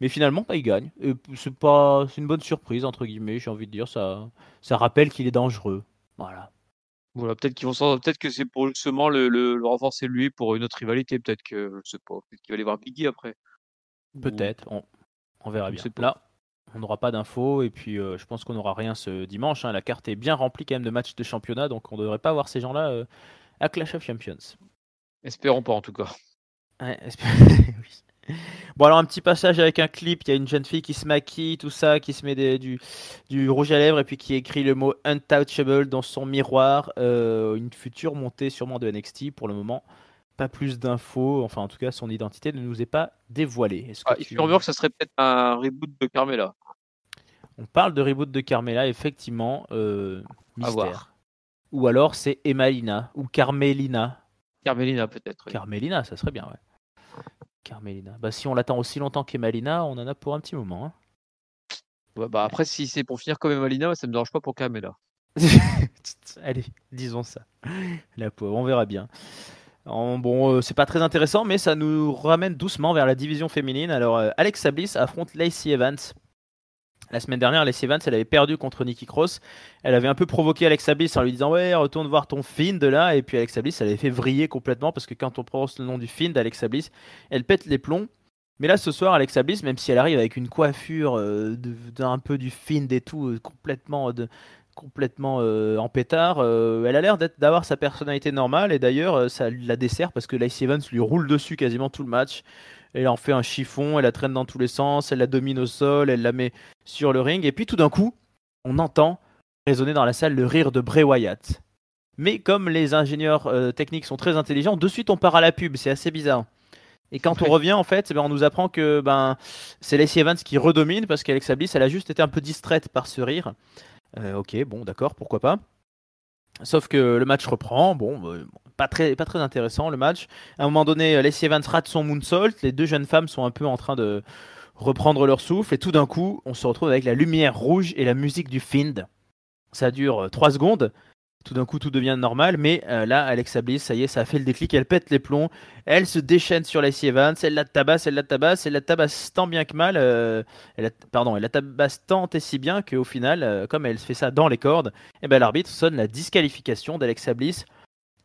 mais finalement, il gagne. C'est pas, c'est une bonne surprise, entre guillemets, j'ai envie de dire, ça, ça rappelle qu'il est dangereux. Voilà. Voilà, peut-être qu'ils vont s'en... peut-être que c'est pour justement le, le, le renforcer lui pour une autre rivalité, peut-être que je sais pas, peut qu'il va aller voir Biggie après. Peut-être, on, on verra bien. Là, on n'aura pas d'infos et puis euh, je pense qu'on n'aura rien ce dimanche. Hein. La carte est bien remplie quand même de matchs de championnat, donc on ne devrait pas voir ces gens-là euh, à Clash of Champions. Espérons pas en tout cas. Ouais, oui. Bon, alors un petit passage avec un clip. Il y a une jeune fille qui se maquille, tout ça, qui se met du, rouge à lèvres et puis qui écrit le mot untouchable dans son miroir. Euh, une future montée sûrement de NXT pour le moment. Pas plus d'infos. Enfin, en tout cas, son identité ne nous est pas dévoilée. Est-ce ah, que que ça serait peut-être un reboot de Carmela. On parle de reboot de Carmela, effectivement. Euh, mystère. Ou alors c'est Emalina ou Carmelina. Carmelina peut-être. Carmelina, ça serait bien, ouais. Carmelina. Bah, si on l'attend aussi longtemps qu'Emalina, on en a pour un petit moment. Hein. bah, après, si c'est pour finir comme Emalina, ça me dérange pas pour Carmela. Allez, disons ça. La pauvre, on verra bien. bon, euh, c'est pas très intéressant, mais ça nous ramène doucement vers la division féminine. Alors, euh, Alex Sablis affronte Lacey Evans la semaine dernière, les Evans, elle avait perdu contre Nikki Cross. Elle avait un peu provoqué Alexa Bliss en lui disant Ouais, retourne voir ton de là. Et puis Alexa Bliss, elle avait fait vriller complètement parce que quand on prononce le nom du Find, Alexa Bliss, elle pète les plombs. Mais là, ce soir, Alexa Bliss, même si elle arrive avec une coiffure un euh, d'un peu du Find et tout, euh, complètement. Euh, de, complètement en pétard. elle a l'air d'avoir sa personnalité normale et d'ailleurs ça la dessert parce que Lacey Evans lui roule dessus quasiment tout le match elle en fait un chiffon, elle la traîne dans tous les sens, elle la domine au sol, elle la met sur le ring, et puis tout d'un coup, on entend résonner dans la salle le rire de Bray Wyatt. Mais comme les ingénieurs euh, techniques sont très intelligents, de suite on part à la pub, c'est assez bizarre. Et quand on revient, en fait, eh ben, on nous apprend que ben, c'est Lacey Evans qui redomine parce qu'Alexa Bliss, elle a juste été un peu distraite par ce rire. Euh, ok, bon, d'accord, pourquoi pas. Sauf que le match reprend, bon, bah, pas très, pas très intéressant le match. À un moment donné, euh, Lacey Evans rate son moonsault. Les deux jeunes femmes sont un peu en train de reprendre leur souffle. Et tout d'un coup, on se retrouve avec la lumière rouge et la musique du Find. Ça dure 3 euh, secondes. Tout d'un coup, tout devient normal. Mais euh, là, Alexa Bliss, ça y est, ça a fait le déclic. Elle pète les plombs. Elle se déchaîne sur Lacey Evans. Elle la tabasse, elle la tabasse, elle la tabasse tant bien que mal. elle pardon, elle la tabasse tant et si bien qu'au final, comme elle se fait ça dans les cordes, eh ben, l'arbitre sonne la disqualification d'Alexa Bliss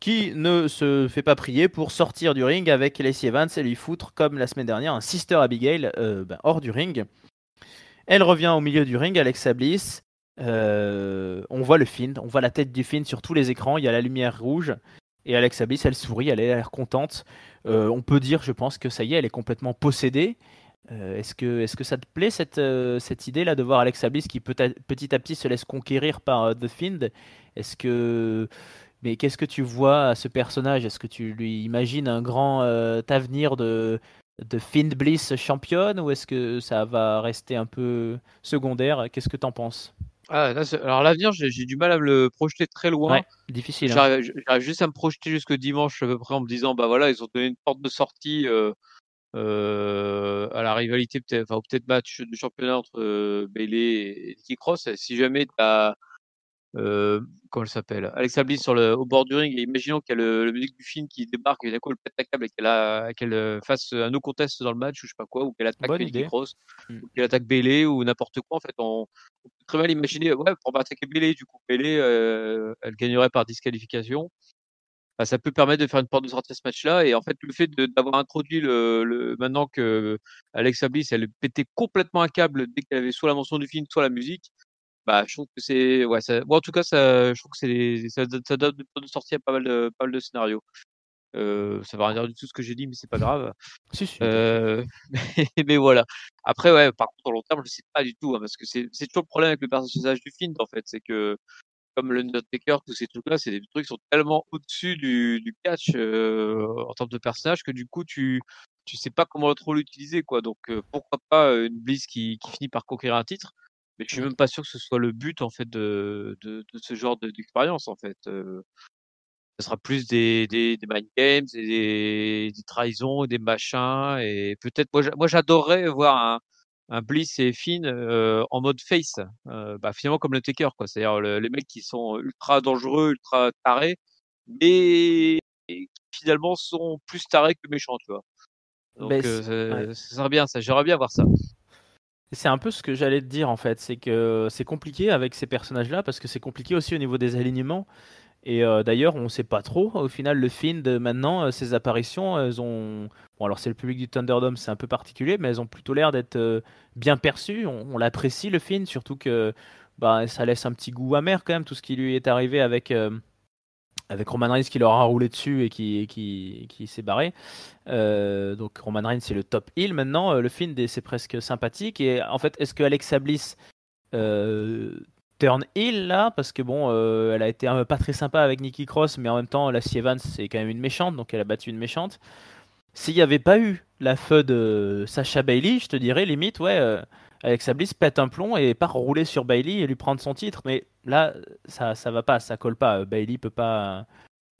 qui ne se fait pas prier pour sortir du ring avec Lacey Evans et lui foutre, comme la semaine dernière, un Sister Abigail euh, ben, hors du ring. Elle revient au milieu du ring, Alexa Bliss. Euh, on voit le Find, on voit la tête du Find sur tous les écrans, il y a la lumière rouge. Et Alexa Bliss, elle sourit, elle a l'air contente. Euh, on peut dire, je pense, que ça y est, elle est complètement possédée. est-ce que, est que, ça te plaît cette, idée-là de voir Alexa Bliss qui peut petit à petit se laisse conquérir par The find? Est-ce que mais qu'est-ce que tu vois à ce personnage Est-ce que tu lui imagines un grand euh, avenir de, de Finn Bliss championne ou est-ce que ça va rester un peu secondaire Qu'est-ce que tu en penses ah, alors l'avenir, j'ai du mal à me le projeter très loin. difficile. Hein. J'arrive juste à me projeter jusque dimanche à peu près en me disant bah voilà ils ont donné une porte de sortie euh, euh, à la rivalité peut-être enfin, peut-être match de championnat entre euh, et Kickcross Si jamais tu as euh, comment elle s'appelle Alexa Bliss sur le, au bord du ring et imaginons qu'elle le musique du film qui débarque et d'un coup elle pète câble et qu'elle euh, fasse un no contest dans le match ou je sais pas quoi ou qu'elle attaque Nikki Cross mmh. ou qu'elle attaque Bélé ou n'importe quoi en fait on, peut très mal imaginer ouais pour attaquer Bélé du coup Bélé euh, elle gagnerait par disqualification bah, ça peut permettre de faire une porte de sortie à ce match-là. Et en fait, le fait d'avoir introduit le, maintenant que Bliss, elle pétait complètement un câble dès qu'elle avait soit la mention du film, soit la musique, bah, je trouve que c'est. Ouais, ça... en tout cas, ça, je trouve que c'est, ça, donne de sortie à pas mal de, pas de scénarios. Euh, ça va rien dire du tout ce que j'ai dit, mais c'est pas grave. mais, voilà. Après, ouais, par contre, au long terme, je sais pas du tout, hein, parce que c'est, c'est toujours le problème avec le personnage du film, en fait. C'est que, comme le Undertaker, tous ces trucs-là, c'est des trucs qui sont tellement au-dessus du, du catch en termes de personnage que du coup, tu, tu sais pas comment trop l'utiliser, quoi. Donc, pourquoi pas une blisse qui finit par conquérir un titre mais je suis même pas sûr que ce soit le but en fait de, de, de ce genre d'expérience en fait. ce sera plus des, des, des mind games et des, des trahisons et des machins et peut-être moi j'adorerais voir un, un Bliss et Finn en mode face, bah, finalement comme le Taker quoi. C'est-à-dire les mecs qui sont ultra dangereux, ultra tarés, mais qui finalement sont plus tarés que méchants, tu vois. Bah, Donc ça serait bien, ça j'aimerais bien voir ça. C'est un peu ce que j'allais te dire en fait, c'est que c'est compliqué avec ces personnages-là parce que c'est compliqué aussi au niveau des alignements. Et euh, d'ailleurs, on ne sait pas trop. Au final, le film de euh, maintenant, ces euh, ses apparitions, elles ont. Bon, alors c'est le public du Thunderdome, c'est un peu particulier, mais elles ont plutôt l'air d'être bien perçues. On, l'apprécie le film, surtout que bah, ça laisse un petit goût amer quand même, tout ce qui lui est arrivé avec avec Roman Reigns qui leur a roulé dessus et qui, qui, qui s'est barré. Euh, donc Roman Reigns c'est le top heel maintenant. Euh, le film, c'est presque sympathique. Et en fait, est-ce que Alexa Bliss euh, turn heel là Parce que bon, elle a été pas très sympa avec Nikki Cross, mais en même temps, la Evans c'est quand même une méchante, donc elle a battu une méchante. S'il n'y avait pas eu la feu de Sacha Bailey, je te dirais limite, ouais. Alexa Bliss pète un plomb et part rouler sur Bailey et lui prendre son titre. Mais là, ça, ça va pas, ça colle pas. Euh, Bailey peut pas,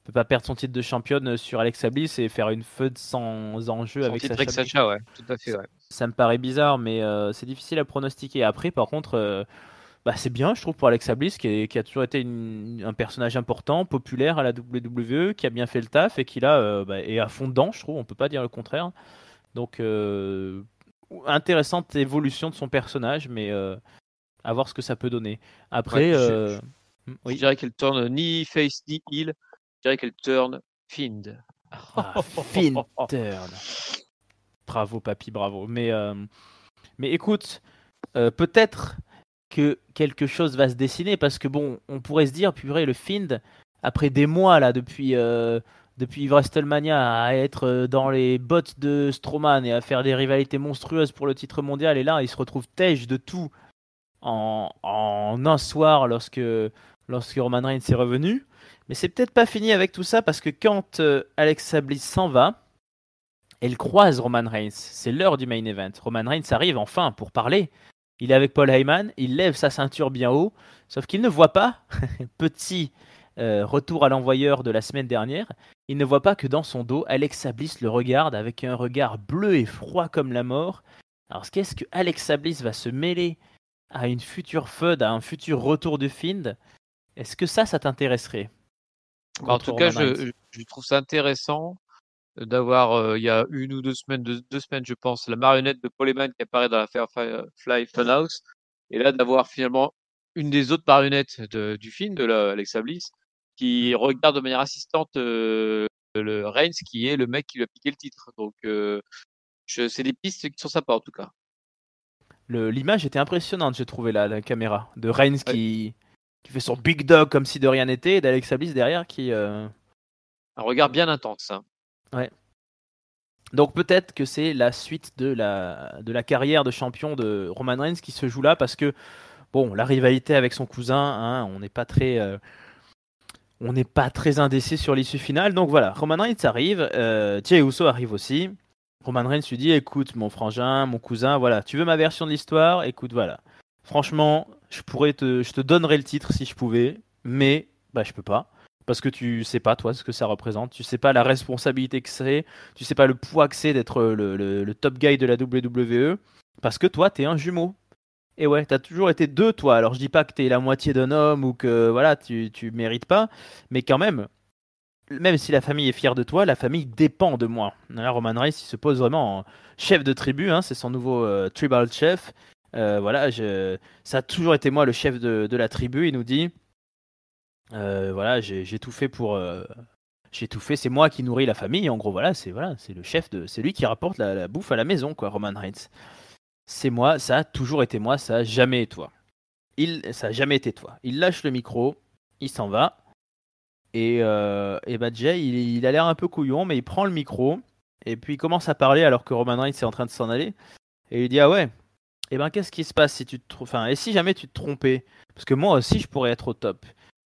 peut pas perdre son titre de championne sur Alexa Bliss et faire une feu sans enjeu avec titre Sacha. Ça, me paraît bizarre, mais euh, c'est difficile à pronostiquer. Après, par contre, euh, bah, c'est bien, je trouve, pour Alexa Bliss qui, a toujours été un personnage important, populaire à la WWE, qui a bien fait le taf et qui là bah, est à fond dedans, je trouve. On peut pas dire le contraire. Donc intéressante évolution de son personnage, mais euh, à voir ce que ça peut donner. Après, je, euh, hmm, dirais qu'elle tourne ni face ni heal. Je dirais qu'elle tourne Find. Ah, Find turn. Bravo, papy, bravo. Mais, euh, mais écoute, peut-être que quelque chose va se dessiner parce que bon, on pourrait se dire, vrai, le Find, après des mois là, depuis depuis WrestleMania à être euh, dans les bottes de Strowman et à faire des rivalités monstrueuses pour le titre mondial. Et là, il se retrouve tège de tout en, un soir lorsque, lorsque Roman Reigns est revenu. Mais c'est peut-être pas fini avec tout ça parce que quand Alex euh, Alexa s'en va, elle croise Roman Reigns. C'est l'heure du main event. Roman Reigns arrive enfin pour parler. Il est avec Paul Heyman, il lève sa ceinture bien haut, sauf qu'il ne voit pas, petit euh, retour à l'envoyeur de la semaine dernière, il ne voit pas que dans son dos, Alex Sablis le regarde avec un regard bleu et froid comme la mort. Alors qu'est-ce que Alex Sablis va se mêler à une future feud, à un futur retour de Find Est-ce que ça, ça t'intéresserait bah, En tout cas, je, trouve ça intéressant d'avoir, euh, il y a une ou deux semaines, deux, semaines, je pense, la marionnette de Poleman qui apparaît dans la Firefly euh, Funhouse. Et là, d'avoir finalement une des autres marionnettes du film, de Alex Sablis qui regarde de manière assistante le Reigns, qui est le mec qui lui a piqué le titre. Donc, c'est des pistes qui sont sympas en tout cas. L'image était impressionnante, j'ai trouvé là, la caméra de Reigns qui, qui, fait son big dog comme si de rien n'était, et d'Alexa Bliss derrière qui. Euh, Un regard bien intense. Hein. Ouais. Donc peut-être que c'est la suite de la, de la carrière de champion de Roman Reigns qui se joue là parce que, bon, la rivalité avec son cousin, hein, on n'est pas très. Euh, on n'est pas très indécis sur l'issue finale. Donc voilà, Roman Reigns arrive, euh, Thierry arrive aussi. Roman Reigns lui dit écoute, mon frangin, mon cousin, voilà, tu veux ma version de l'histoire Écoute, voilà. Franchement, je pourrais te, je te donnerais le titre si je pouvais, mais bah je peux pas parce que tu sais pas toi ce que ça représente, tu sais pas la responsabilité que c'est, tu sais pas le poids que c'est d'être le, le, top guy de la WWE parce que toi t'es un jumeau et ouais, t'as toujours été deux, toi. Alors je dis pas que t'es la moitié d'un homme ou que voilà, tu, tu mérites pas, mais quand même, même si la famille est fière de toi, la famille dépend de moi. Là, hein, Roman Reigns, il se pose vraiment en chef de tribu, hein, c'est son nouveau euh, tribal chef. Euh, voilà, je... ça a toujours été moi le chef de, de la tribu. Il nous dit, euh, voilà, j'ai tout fait pour, j'ai tout fait. C'est moi qui nourris la famille. En gros, voilà, c'est voilà, c'est le chef de, c'est lui qui rapporte la, bouffe à la maison, quoi, Roman Reigns. C'est moi, ça a toujours été moi, ça a jamais été toi. Il, ça a jamais été toi. Il lâche le micro, il s'en va. Et, euh, et bah, Jay, il, a l'air un peu couillon, mais il prend le micro et puis il commence à parler alors que Roman Reigns est en train de s'en aller. Et il dit Ah ouais, et eh ben qu'est-ce qui se passe si tu te enfin, et si jamais tu te trompais Parce que moi aussi, je pourrais être au top.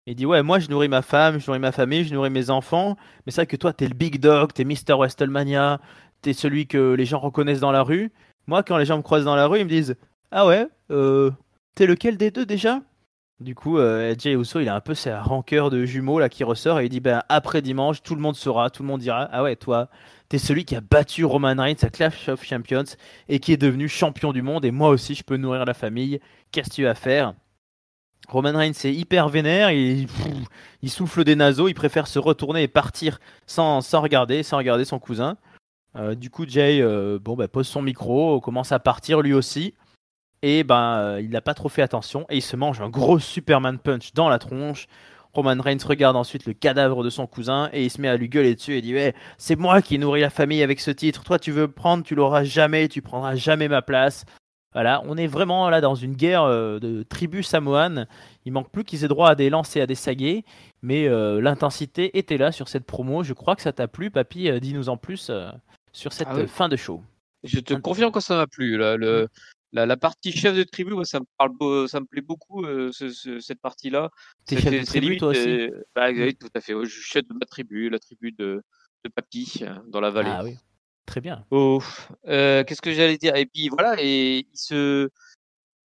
Il dit Ouais, moi je nourris ma femme, je nourris ma famille, je nourris mes enfants, mais c'est vrai que toi, t'es le big dog, t'es Mr. WrestleMania, t'es celui que les gens reconnaissent dans la rue. Moi, quand les gens me croisent dans la rue, ils me disent Ah ouais, euh, t'es lequel des deux déjà Du coup, euh, Jay Uso, il a un peu sa rancœur de jumeaux là qui ressort et il dit Ben après dimanche, tout le monde saura, tout le monde dira Ah ouais, toi, t'es celui qui a battu Roman Reigns à Clash of Champions et qui est devenu champion du monde. Et moi aussi, je peux nourrir la famille. Qu'est-ce que tu vas faire Roman Reigns est hyper vénère, il, il souffle des naseaux, il préfère se retourner et partir sans regarder, sans regarder son cousin. Euh, du coup, Jay euh, bon, bah, pose son micro, commence à partir lui aussi. Et ben, euh, il n'a pas trop fait attention et il se mange un gros Superman Punch dans la tronche. Roman Reigns regarde ensuite le cadavre de son cousin et il se met à lui gueuler dessus et dit C'est moi qui nourris la famille avec ce titre. Toi, tu veux prendre, tu l'auras jamais, tu prendras jamais ma place. Voilà, on est vraiment là dans une guerre de tribus samoanes il manque plus qu'ils aient droit à des lancers, à des saguets, mais euh, l'intensité était là sur cette promo. Je crois que ça t'a plu, papy. Euh, dis-nous en plus euh, sur cette ah fin de show. Je te confirme que ça m'a plu. le, la, partie chef de tribu, ça me parle, ça me plaît beaucoup cette partie-là. T'es chef de tribu toi aussi. Bah, mm. oui, tout à fait. Je suis chef de ma tribu, la tribu de, papy dans la vallée. Ah oui. Très bien. Qu'est-ce que j'allais dire Et puis voilà, et il se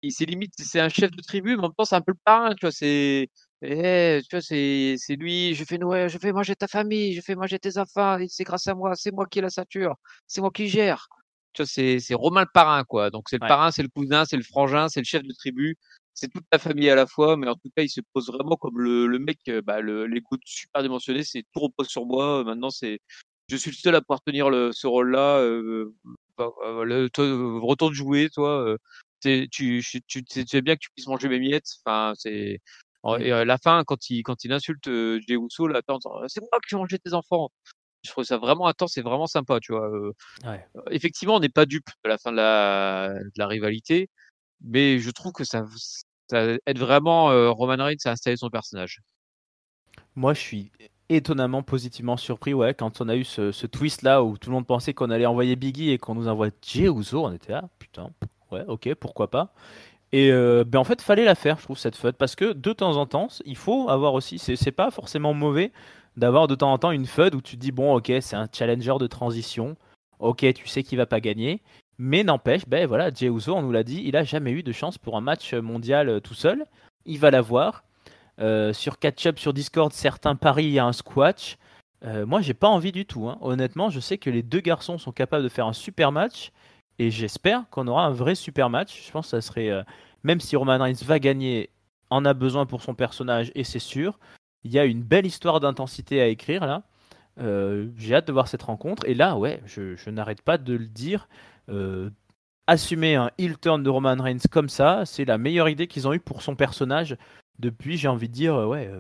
il c'est limite, c'est un chef de tribu, mais en même temps, c'est un peu le parrain, tu vois, c'est. Eh, tu vois, c'est, lui, je fais Noël, je fais manger ta famille, je fais manger tes enfants, c'est grâce à moi, c'est moi qui ai la ceinture, c'est moi qui gère. Tu vois, c'est, Romain le parrain, quoi. Donc, c'est le parrain, c'est le cousin, c'est le frangin, c'est le chef de tribu, c'est toute la famille à la fois, mais en tout cas, il se pose vraiment comme le, mec, euh, bah, l'écoute super dimensionné, c'est tout repose sur moi, euh, maintenant, c'est, je suis le seul à pouvoir tenir ce rôle-là, euh, bah, retourne jouer, toi, tu, tu, tu, sais bien que tu puisses manger mes miettes. Enfin, c'est. Mmh. Et la fin, quand il, quand il insulte euh, Jey là, C'est moi qui ai mangé tes enfants. Je trouve ça vraiment intense c'est vraiment sympa, tu vois. Effectivement, on n'est pas dupe à la fin de la, de la rivalité, mais je trouve que ça, ça aide vraiment Roman Reigns à installer son personnage. Moi, je suis étonnamment positivement surpris ouais, quand on a eu ce, twist là où tout le monde pensait qu'on allait envoyer Biggie et qu'on nous envoie Jey Uso, on était là, putain, ouais, ok, pourquoi pas. Et euh, ben en fait, fallait la faire, je trouve, cette FUD, parce que de temps en temps, il faut avoir aussi, c'est pas forcément mauvais d'avoir de temps en temps une FUD où tu te dis, bon, ok, c'est un challenger de transition, ok, tu sais qu'il va pas gagner, mais n'empêche, ben voilà, Jey Uso, on nous l'a dit, il a jamais eu de chance pour un match mondial euh, tout seul, il va l'avoir. Euh, sur catchup, sur Discord, certains parient à un squash. moi, j'ai pas envie du tout, hein. honnêtement, je sais que les deux garçons sont capables de faire un super match. Et j'espère qu'on aura un vrai super match. Je pense que ça serait. Euh, même si Roman Reigns va gagner, en a besoin pour son personnage, et c'est sûr. Il y a une belle histoire d'intensité à écrire là. Euh, j'ai hâte de voir cette rencontre. Et là, ouais, je, n'arrête pas de le dire. Euh, assumer un heel turn de Roman Reigns comme ça, c'est la meilleure idée qu'ils ont eue pour son personnage depuis, j'ai envie de dire, ouais,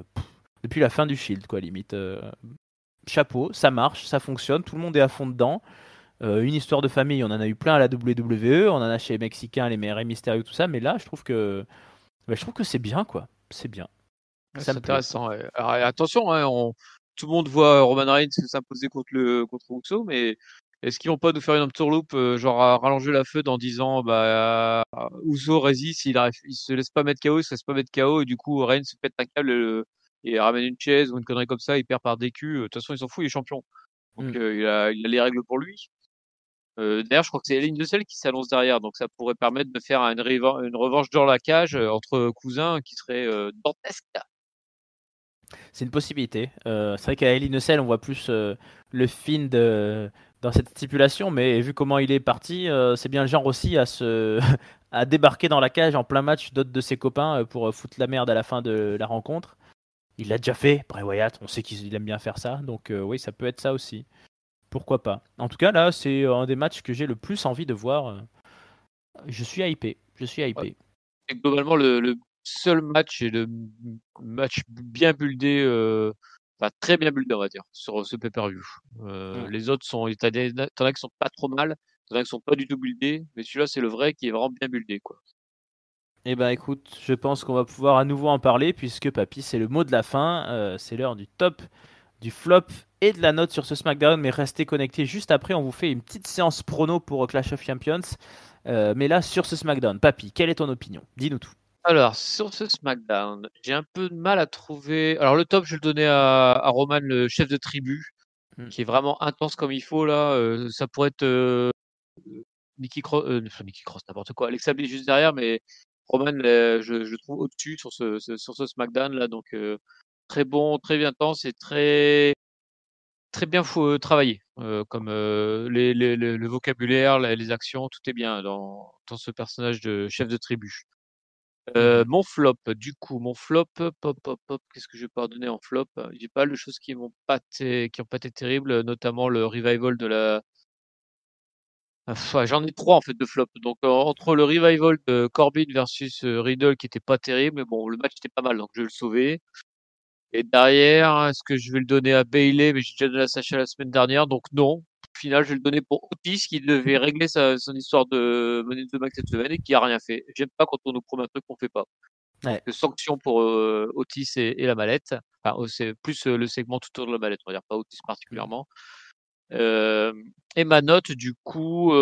depuis la fin du Shield, quoi, limite. chapeau, ça marche, ça fonctionne, tout le monde est à fond dedans. Euh, une histoire de famille, on en a eu plein à la WWE, on en a chez les Mexicains, les Mères Mystérieux, tout ça, mais là, je trouve que, bah, je trouve que c'est bien, quoi. C'est bien. c'est intéressant. attention, hein, tout le monde voit euh, Roman Reigns s'imposer contre le contre mais est-ce qu'ils vont pas nous faire une entourloupe, euh, genre rallonger la feu en disant, bah, Uso résiste, il, se laisse pas mettre KO, il se laisse pas mettre KO, et du coup, Reigns se pète un câble et, ramène une chaise ou une connerie comme ça, il perd par DQ. De toute façon, il s'en fout, il est champion. Donc, mm. il, a, les règles pour lui. Euh, d'ailleurs, je crois que c'est Elie de qui s'annonce derrière, donc ça pourrait permettre de faire une, une revanche dans la cage euh, entre cousins qui serait euh, dantesque. C'est une possibilité. c'est vrai qu'à Ellie Neussel, on voit plus le fin de, dans cette stipulation, mais vu comment il est parti, c'est bien le genre aussi à, se, à débarquer dans la cage en plein match d'autres de ses copains pour foutre la merde à la fin de la rencontre. Il l'a déjà fait, Bray Wyatt, on sait qu'il aime bien faire ça, donc oui, ça peut être ça aussi pourquoi pas. En tout cas, là, c'est euh, un des matchs que j'ai le plus envie de voir. Euh, je suis hypé. Je suis hypé. globalement, le, seul match et le match bien buildé, euh, enfin très bien buildé, on va dire, sur ce pay-per-view. Euh, les autres sont, en a qui sont pas trop mal, t'en as qui sont pas du tout buildés, mais celui-là, c'est le vrai qui est vraiment bien buildé, quoi. Eh ben écoute, je pense qu'on va pouvoir à nouveau en parler puisque papy c'est le mot de la fin, c'est l'heure du top du flop et de la note sur ce SmackDown, mais restez connectés juste après, on vous fait une petite séance prono pour Clash of Champions. Euh, mais là, sur ce SmackDown, Papy, quelle est ton opinion Dis-nous tout. Alors, sur ce SmackDown, j'ai un peu de mal à trouver. Alors, le top, je vais le donner à, Roman, le chef de tribu, hmm. qui est vraiment intense comme il faut. Là, euh, ça pourrait être euh, Nicky euh, Cross, n'importe quoi. Alexa est juste derrière, mais Roman, je, je trouve au-dessus sur ce, sur ce SmackDown là, donc très bon, très bien temps, c'est très très bien faut travailler comme le vocabulaire, les, actions, tout est bien dans, dans ce personnage de chef de tribu. Mmh mon flop, du coup, mon flop, pop, hop pop, qu'est-ce que je vais pardonner en flop J'ai pas de choses qui m'ont pas qui ont pas été terribles, notamment le revival de la. Enfin, J'en ai trois en fait de flop. Donc entre le revival de Corbin versus Riddle qui était pas terrible, mais bon, le match était pas mal, donc je vais le sauver. Et derrière, est-ce que je vais le donner à Bailey Mais j'ai déjà donné la Sacha la semaine dernière, donc non. Au final, je vais le donner pour Otis qui devait régler son histoire de monnaie de Max cette semaine et qui a rien fait. J'aime pas quand on nous promet un truc qu'on fait pas. Ouais. sanction pour euh, Otis et, la mallette. Enfin, plus euh, le segment tout autour de la mallette, on va dire pas Otis particulièrement. Euh, et ma note, du coup,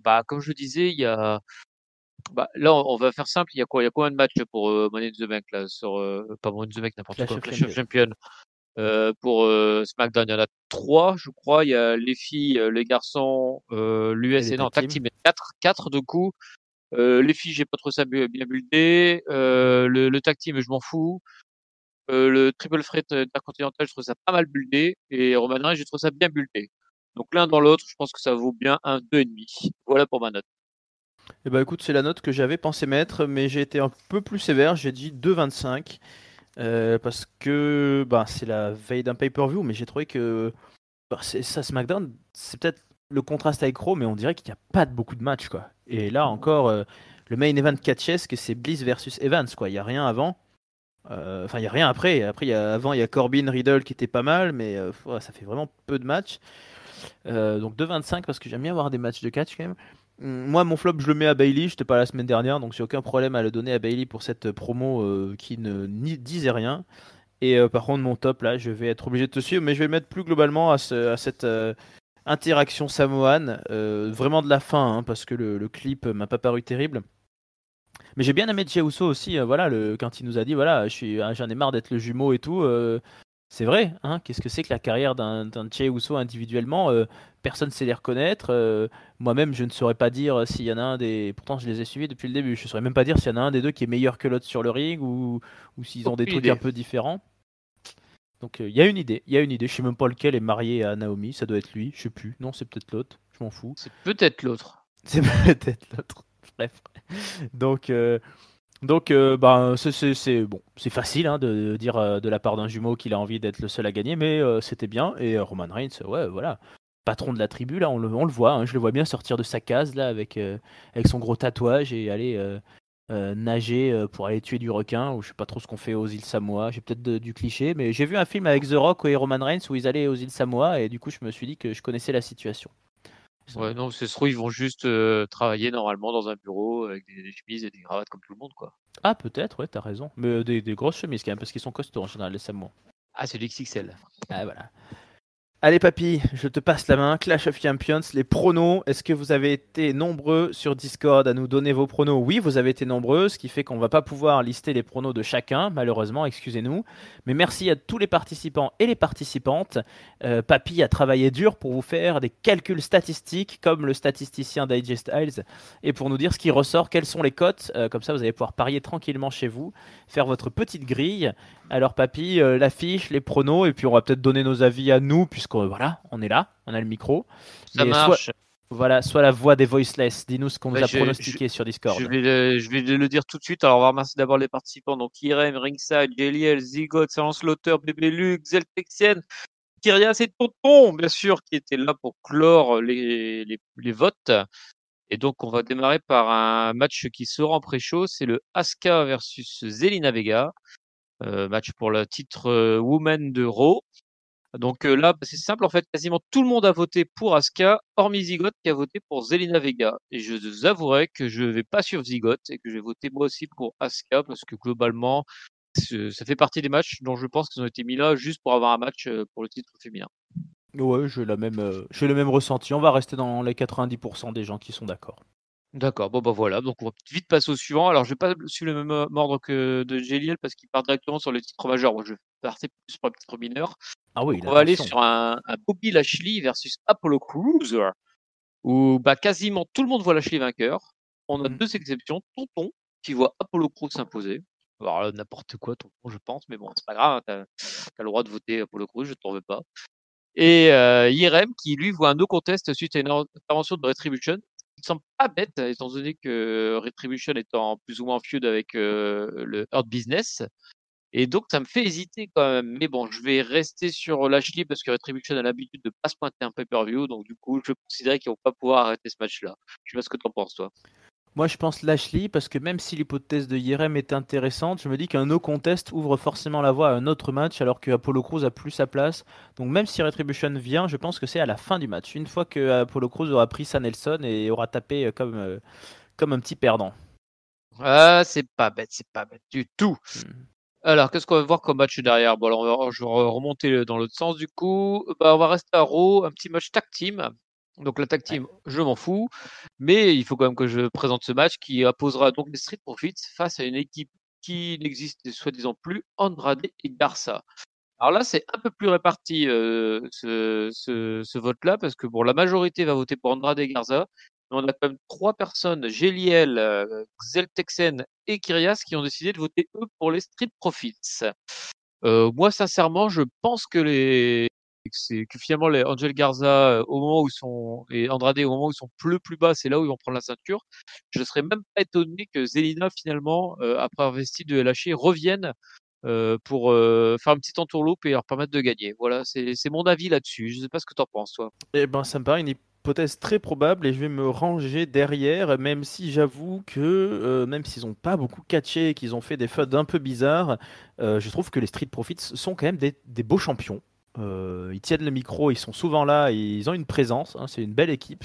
bah, comme je disais, il y a bah, là, on va faire simple. Il y a quoi Il y a combien de matchs pour euh, Money the Bank là sur euh, pas Money the Bank n'importe quoi. Clash of Champions. Euh, pour SmackDown, il y en a trois, je crois. Il y a les filles, les garçons, l'US et non, tag team, quatre, quatre de coups. les filles, j'ai pas trop ça bien buildé. Mmh. le, le tag je m'en fous. le triple fret intercontinental, je trouve ça pas mal buildé. Et Roman Reigns, je trouve ça bien buildé. Donc l'un dans l'autre, je pense que ça vaut bien un 2,5. Voilà pour ma note. Eh ben, écoute, c'est la note que j'avais pensé mettre, mais j'ai été un peu plus sévère, j'ai dit 2,25. Euh, parce que bah, c'est la veille d'un pay-per-view, mais j'ai trouvé que bah, ça, SmackDown, c'est peut-être le contraste avec Raw, mais on dirait qu'il n'y a pas de beaucoup de matchs. quoi. Et là encore, euh, le main event catchesque, c'est Bliss versus Evans. quoi. Il n'y a rien avant. Euh, enfin, il n'y a rien après. Après, y a, avant, il y a Corbin, Riddle qui était pas mal, mais euh, ça fait vraiment peu de matchs. donc 2,25 parce que j'aime bien avoir des matchs de catch quand même. Mm, moi, mon flop, je le mets à Bailey. J'étais pas la semaine dernière, donc j'ai aucun problème à le donner à Bailey pour cette promo euh, qui ne disait rien. Et euh, par contre, mon top, là, je vais être obligé de te suivre, mais je vais le mettre plus globalement à, cette euh, interaction samoane, vraiment de la fin, hein, parce que le, le clip m'a pas paru terrible. Mais j'ai bien aimé Uso aussi, voilà, le, quand il nous a dit, voilà, j'en ai marre d'être le jumeau et tout, c'est vrai, hein, qu'est-ce que c'est que la carrière d'un Che Uso individuellement euh, Personne ne sait les reconnaître. Euh, moi-même, je ne saurais pas dire s'il y en a un des. Pourtant, je les ai suivis depuis le début. Je ne saurais même pas dire s'il y en a un des deux qui est meilleur que l'autre sur le ring ou, ou s'ils ont des trucs un peu différents. Donc, euh, il y a une idée. Il y a une idée. Je sais même pas lequel est marié à Naomi. Ça doit être lui. Je sais plus. Non, c'est peut-être l'autre. Je m'en fous. C'est peut-être l'autre. C'est peut-être l'autre. Bref. Donc. Donc, euh, ben, c'est bon, c'est facile hein, de, dire euh, de la part d'un jumeau qu'il a envie d'être le seul à gagner, mais euh, c'était bien. Et Roman Reigns, ouais, voilà, patron de la tribu, là, on le, le voit, hein, je le vois bien sortir de sa case là avec, avec son gros tatouage et aller nager pour aller tuer du requin. Ou je sais pas trop ce qu'on fait aux îles Samoa. J'ai peut-être du cliché, mais j'ai vu un film avec The Rock et Roman Reigns où ils allaient aux îles Samoa et du coup, je me suis dit que je connaissais la situation. Ouais, non, c'est trop, ils vont juste travailler normalement dans un bureau avec des, chemises et des cravates comme tout le monde, quoi. Ah, peut-être, ouais, t'as raison. Mais des, grosses chemises quand même, parce qu'ils sont costauds en général, les moi Ah, c'est XXL. Ah, voilà. Allez papy, je te passe la main. Clash of Champions, les pronos. Est-ce que vous avez été nombreux sur Discord à nous donner vos pronos Oui, vous avez été nombreux, ce qui fait qu'on va pas pouvoir lister les pronos de chacun, malheureusement, excusez-nous. Mais merci à tous les participants et les participantes. Euh, papy a travaillé dur pour vous faire des calculs statistiques, comme le statisticien digest Styles, et pour nous dire ce qui ressort, quelles sont les cotes. Euh, comme ça, vous allez pouvoir parier tranquillement chez vous, faire votre petite grille. Alors papy, euh, l'affiche, les pronos, et puis on va peut-être donner nos avis à nous, puisque voilà, on est là, on a le micro. Soit, voilà, soit la voix des voiceless. Dis-nous ce qu'on bah, nous a pronostiqué sur Discord. Je vais, le, dire tout de suite. Alors, on va remercier d'abord les participants. Donc, Irem, Ringside, Géliel, Zigot, Silence Lauteur, Bébé Luc, Zeltexienne, Kyria, c'est Tonton, bien sûr, qui était là pour clore les, les, votes. Et donc, on va démarrer par un match qui se rend pré chaud C'est le aska versus Zelina Vega. Euh, match pour le titre euh, Woman de Raw. Donc euh, là, bah, c'est simple, en fait, quasiment tout le monde a voté pour Asuka, hormis Zygote qui a voté pour Zelina Vega. Et je vous avouerai que je ne vais pas sur Zygote et que je vais voter moi aussi pour Asuka parce que globalement, ça fait partie des matchs dont je pense qu'ils ont été mis là juste pour avoir un match euh, pour le titre féminin. Ouais, euh, j'ai le même ressenti. On va rester dans les 90% des gens qui sont d'accord. D'accord, bon bah voilà, donc on va vite passer au suivant. Alors je vais pas suivre le même euh, ordre que de Géliel parce qu'il part directement sur le titre majeur je partir plus sur le titre mineur Ah oui, on va aller sur un, Bobby Lashley versus Apollo Cruiser, où bah, quasiment tout le monde voit Lashley vainqueur. On a mmh. deux exceptions, Tonton qui voit Apollo Crews s'imposer. Alors euh, n'importe quoi, Tonton, je pense, mais bon, c'est pas grave, hein, t'as as le droit de voter Apollo Crews, je t'en veux pas. Et euh, qui lui voit un no contest suite à une intervention de Retribution semble pas bête, hein, étant donné que euh, Retribution est en plus ou moins feud avec euh, le Hurt Business. Et donc, ça me fait hésiter quand même. Mais bon, je vais rester sur Lashley parce que Retribution a l'habitude de pas se pointer un pay-per-view. Donc, du coup, je considère qu'ils vont pas pouvoir arrêter ce match-là. Je sais pas ce que tu en penses, toi. Moi, je pense Lashley, parce que même si l'hypothèse de Yerem est intéressante, je me dis qu'un no contest ouvre forcément la voie à un autre match, alors que Cruz a plus sa place. Donc, même si Retribution vient, je pense que c'est à la fin du match, une fois que Apollo Cruz aura pris sa Nelson et aura tapé euh, comme, euh, comme un petit perdant. Ah, c'est pas bête, c'est pas bête du tout. Hmm. Alors, qu'est-ce qu'on va voir comme match derrière Bon, alors, je vais remonter dans l'autre sens du coup. Bah, on va rester à Raw, un petit match tag team donc la team, je m'en fous. Mais il faut quand même que je présente ce match qui opposera donc les Street Profits face à une équipe qui n'existe soi-disant plus, Andrade et Garza. Alors là, c'est un peu plus réparti euh, ce, vote-là, parce que pour la majorité va voter pour Andrade et Garza. Mais on a quand même trois personnes, Géliel, Xeltexen euh, et Kyrias, qui ont décidé de voter eux pour les Street Profits. Euh, moi, sincèrement, je pense que les, c'est que finalement les Angel Garza euh, au moment où sont et Andrade au moment où ils sont plus plus bas, c'est là où ils vont prendre la ceinture. Je serais même pas étonné que Zelina finalement euh, après avoir vesti de lâcher revienne euh, pour faire un petit entourloupe et leur permettre de gagner. Voilà, c'est mon avis là-dessus. Je ne sais pas ce que tu en penses toi. Eh ben ça me paraît une hypothèse très probable et je vais me ranger derrière, même si j'avoue que, même s'ils n'ont pas beaucoup catché, qu'ils ont fait des feuds un peu bizarres, je trouve que les Street Profits sont quand même des beaux champions. Euh, ils tiennent le micro, ils sont souvent là, ils ont une présence. Hein, c'est une belle équipe.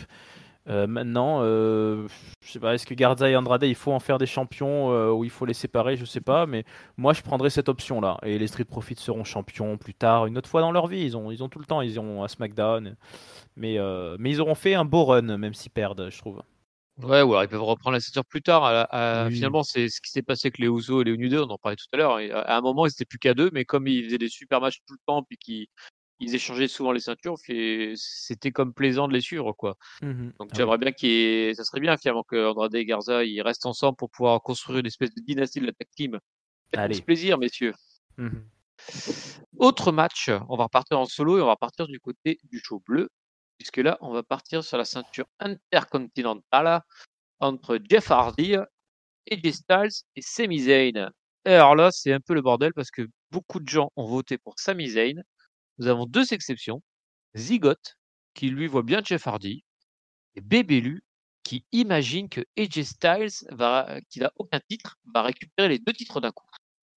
Euh, maintenant, euh, je sais pas, est-ce que Garza et Andrade, il faut en faire des champions ou il faut les séparer Je sais pas, mais moi je prendrais cette option-là. Et les Street Profits seront champions plus tard, une autre fois dans leur vie. Ils ont, ils ont tout le temps, ils ont à SmackDown. Mais, mais ils auront fait un beau run, même s'ils perdent, je trouve. Ouais, ou ils peuvent reprendre la ceinture plus tard. Finalement, c'est ce qui s'est passé avec les Ouzo et les Unido, on en parlait tout à l'heure. Hein, à un moment, ils n'étaient plus qu'à deux, mais comme ils faisaient des super matchs tout le temps, puis qu'ils ils échangeaient souvent les ceintures, c'était comme plaisant de les suivre, quoi. Mmh Donc, ah j'aimerais bien qu'il ça serait bien finalement que Andrade et Garza ils restent ensemble pour pouvoir construire une espèce de dynastie de la team. Allez. plaisir, messieurs. Mmh Autre match, on va repartir en solo et on va repartir du côté du show bleu puisque là, on va partir sur la ceinture intercontinentale entre Jeff Hardy, AJ Styles et Sami Zayn. Et alors là, c'est un peu le bordel parce que beaucoup de gens ont voté pour Sami Zayn. Nous avons deux exceptions. Zigot, qui lui voit bien Jeff Hardy, et Lu, qui imagine que AJ Styles, qui n'a aucun titre, va récupérer les deux titres d'un coup.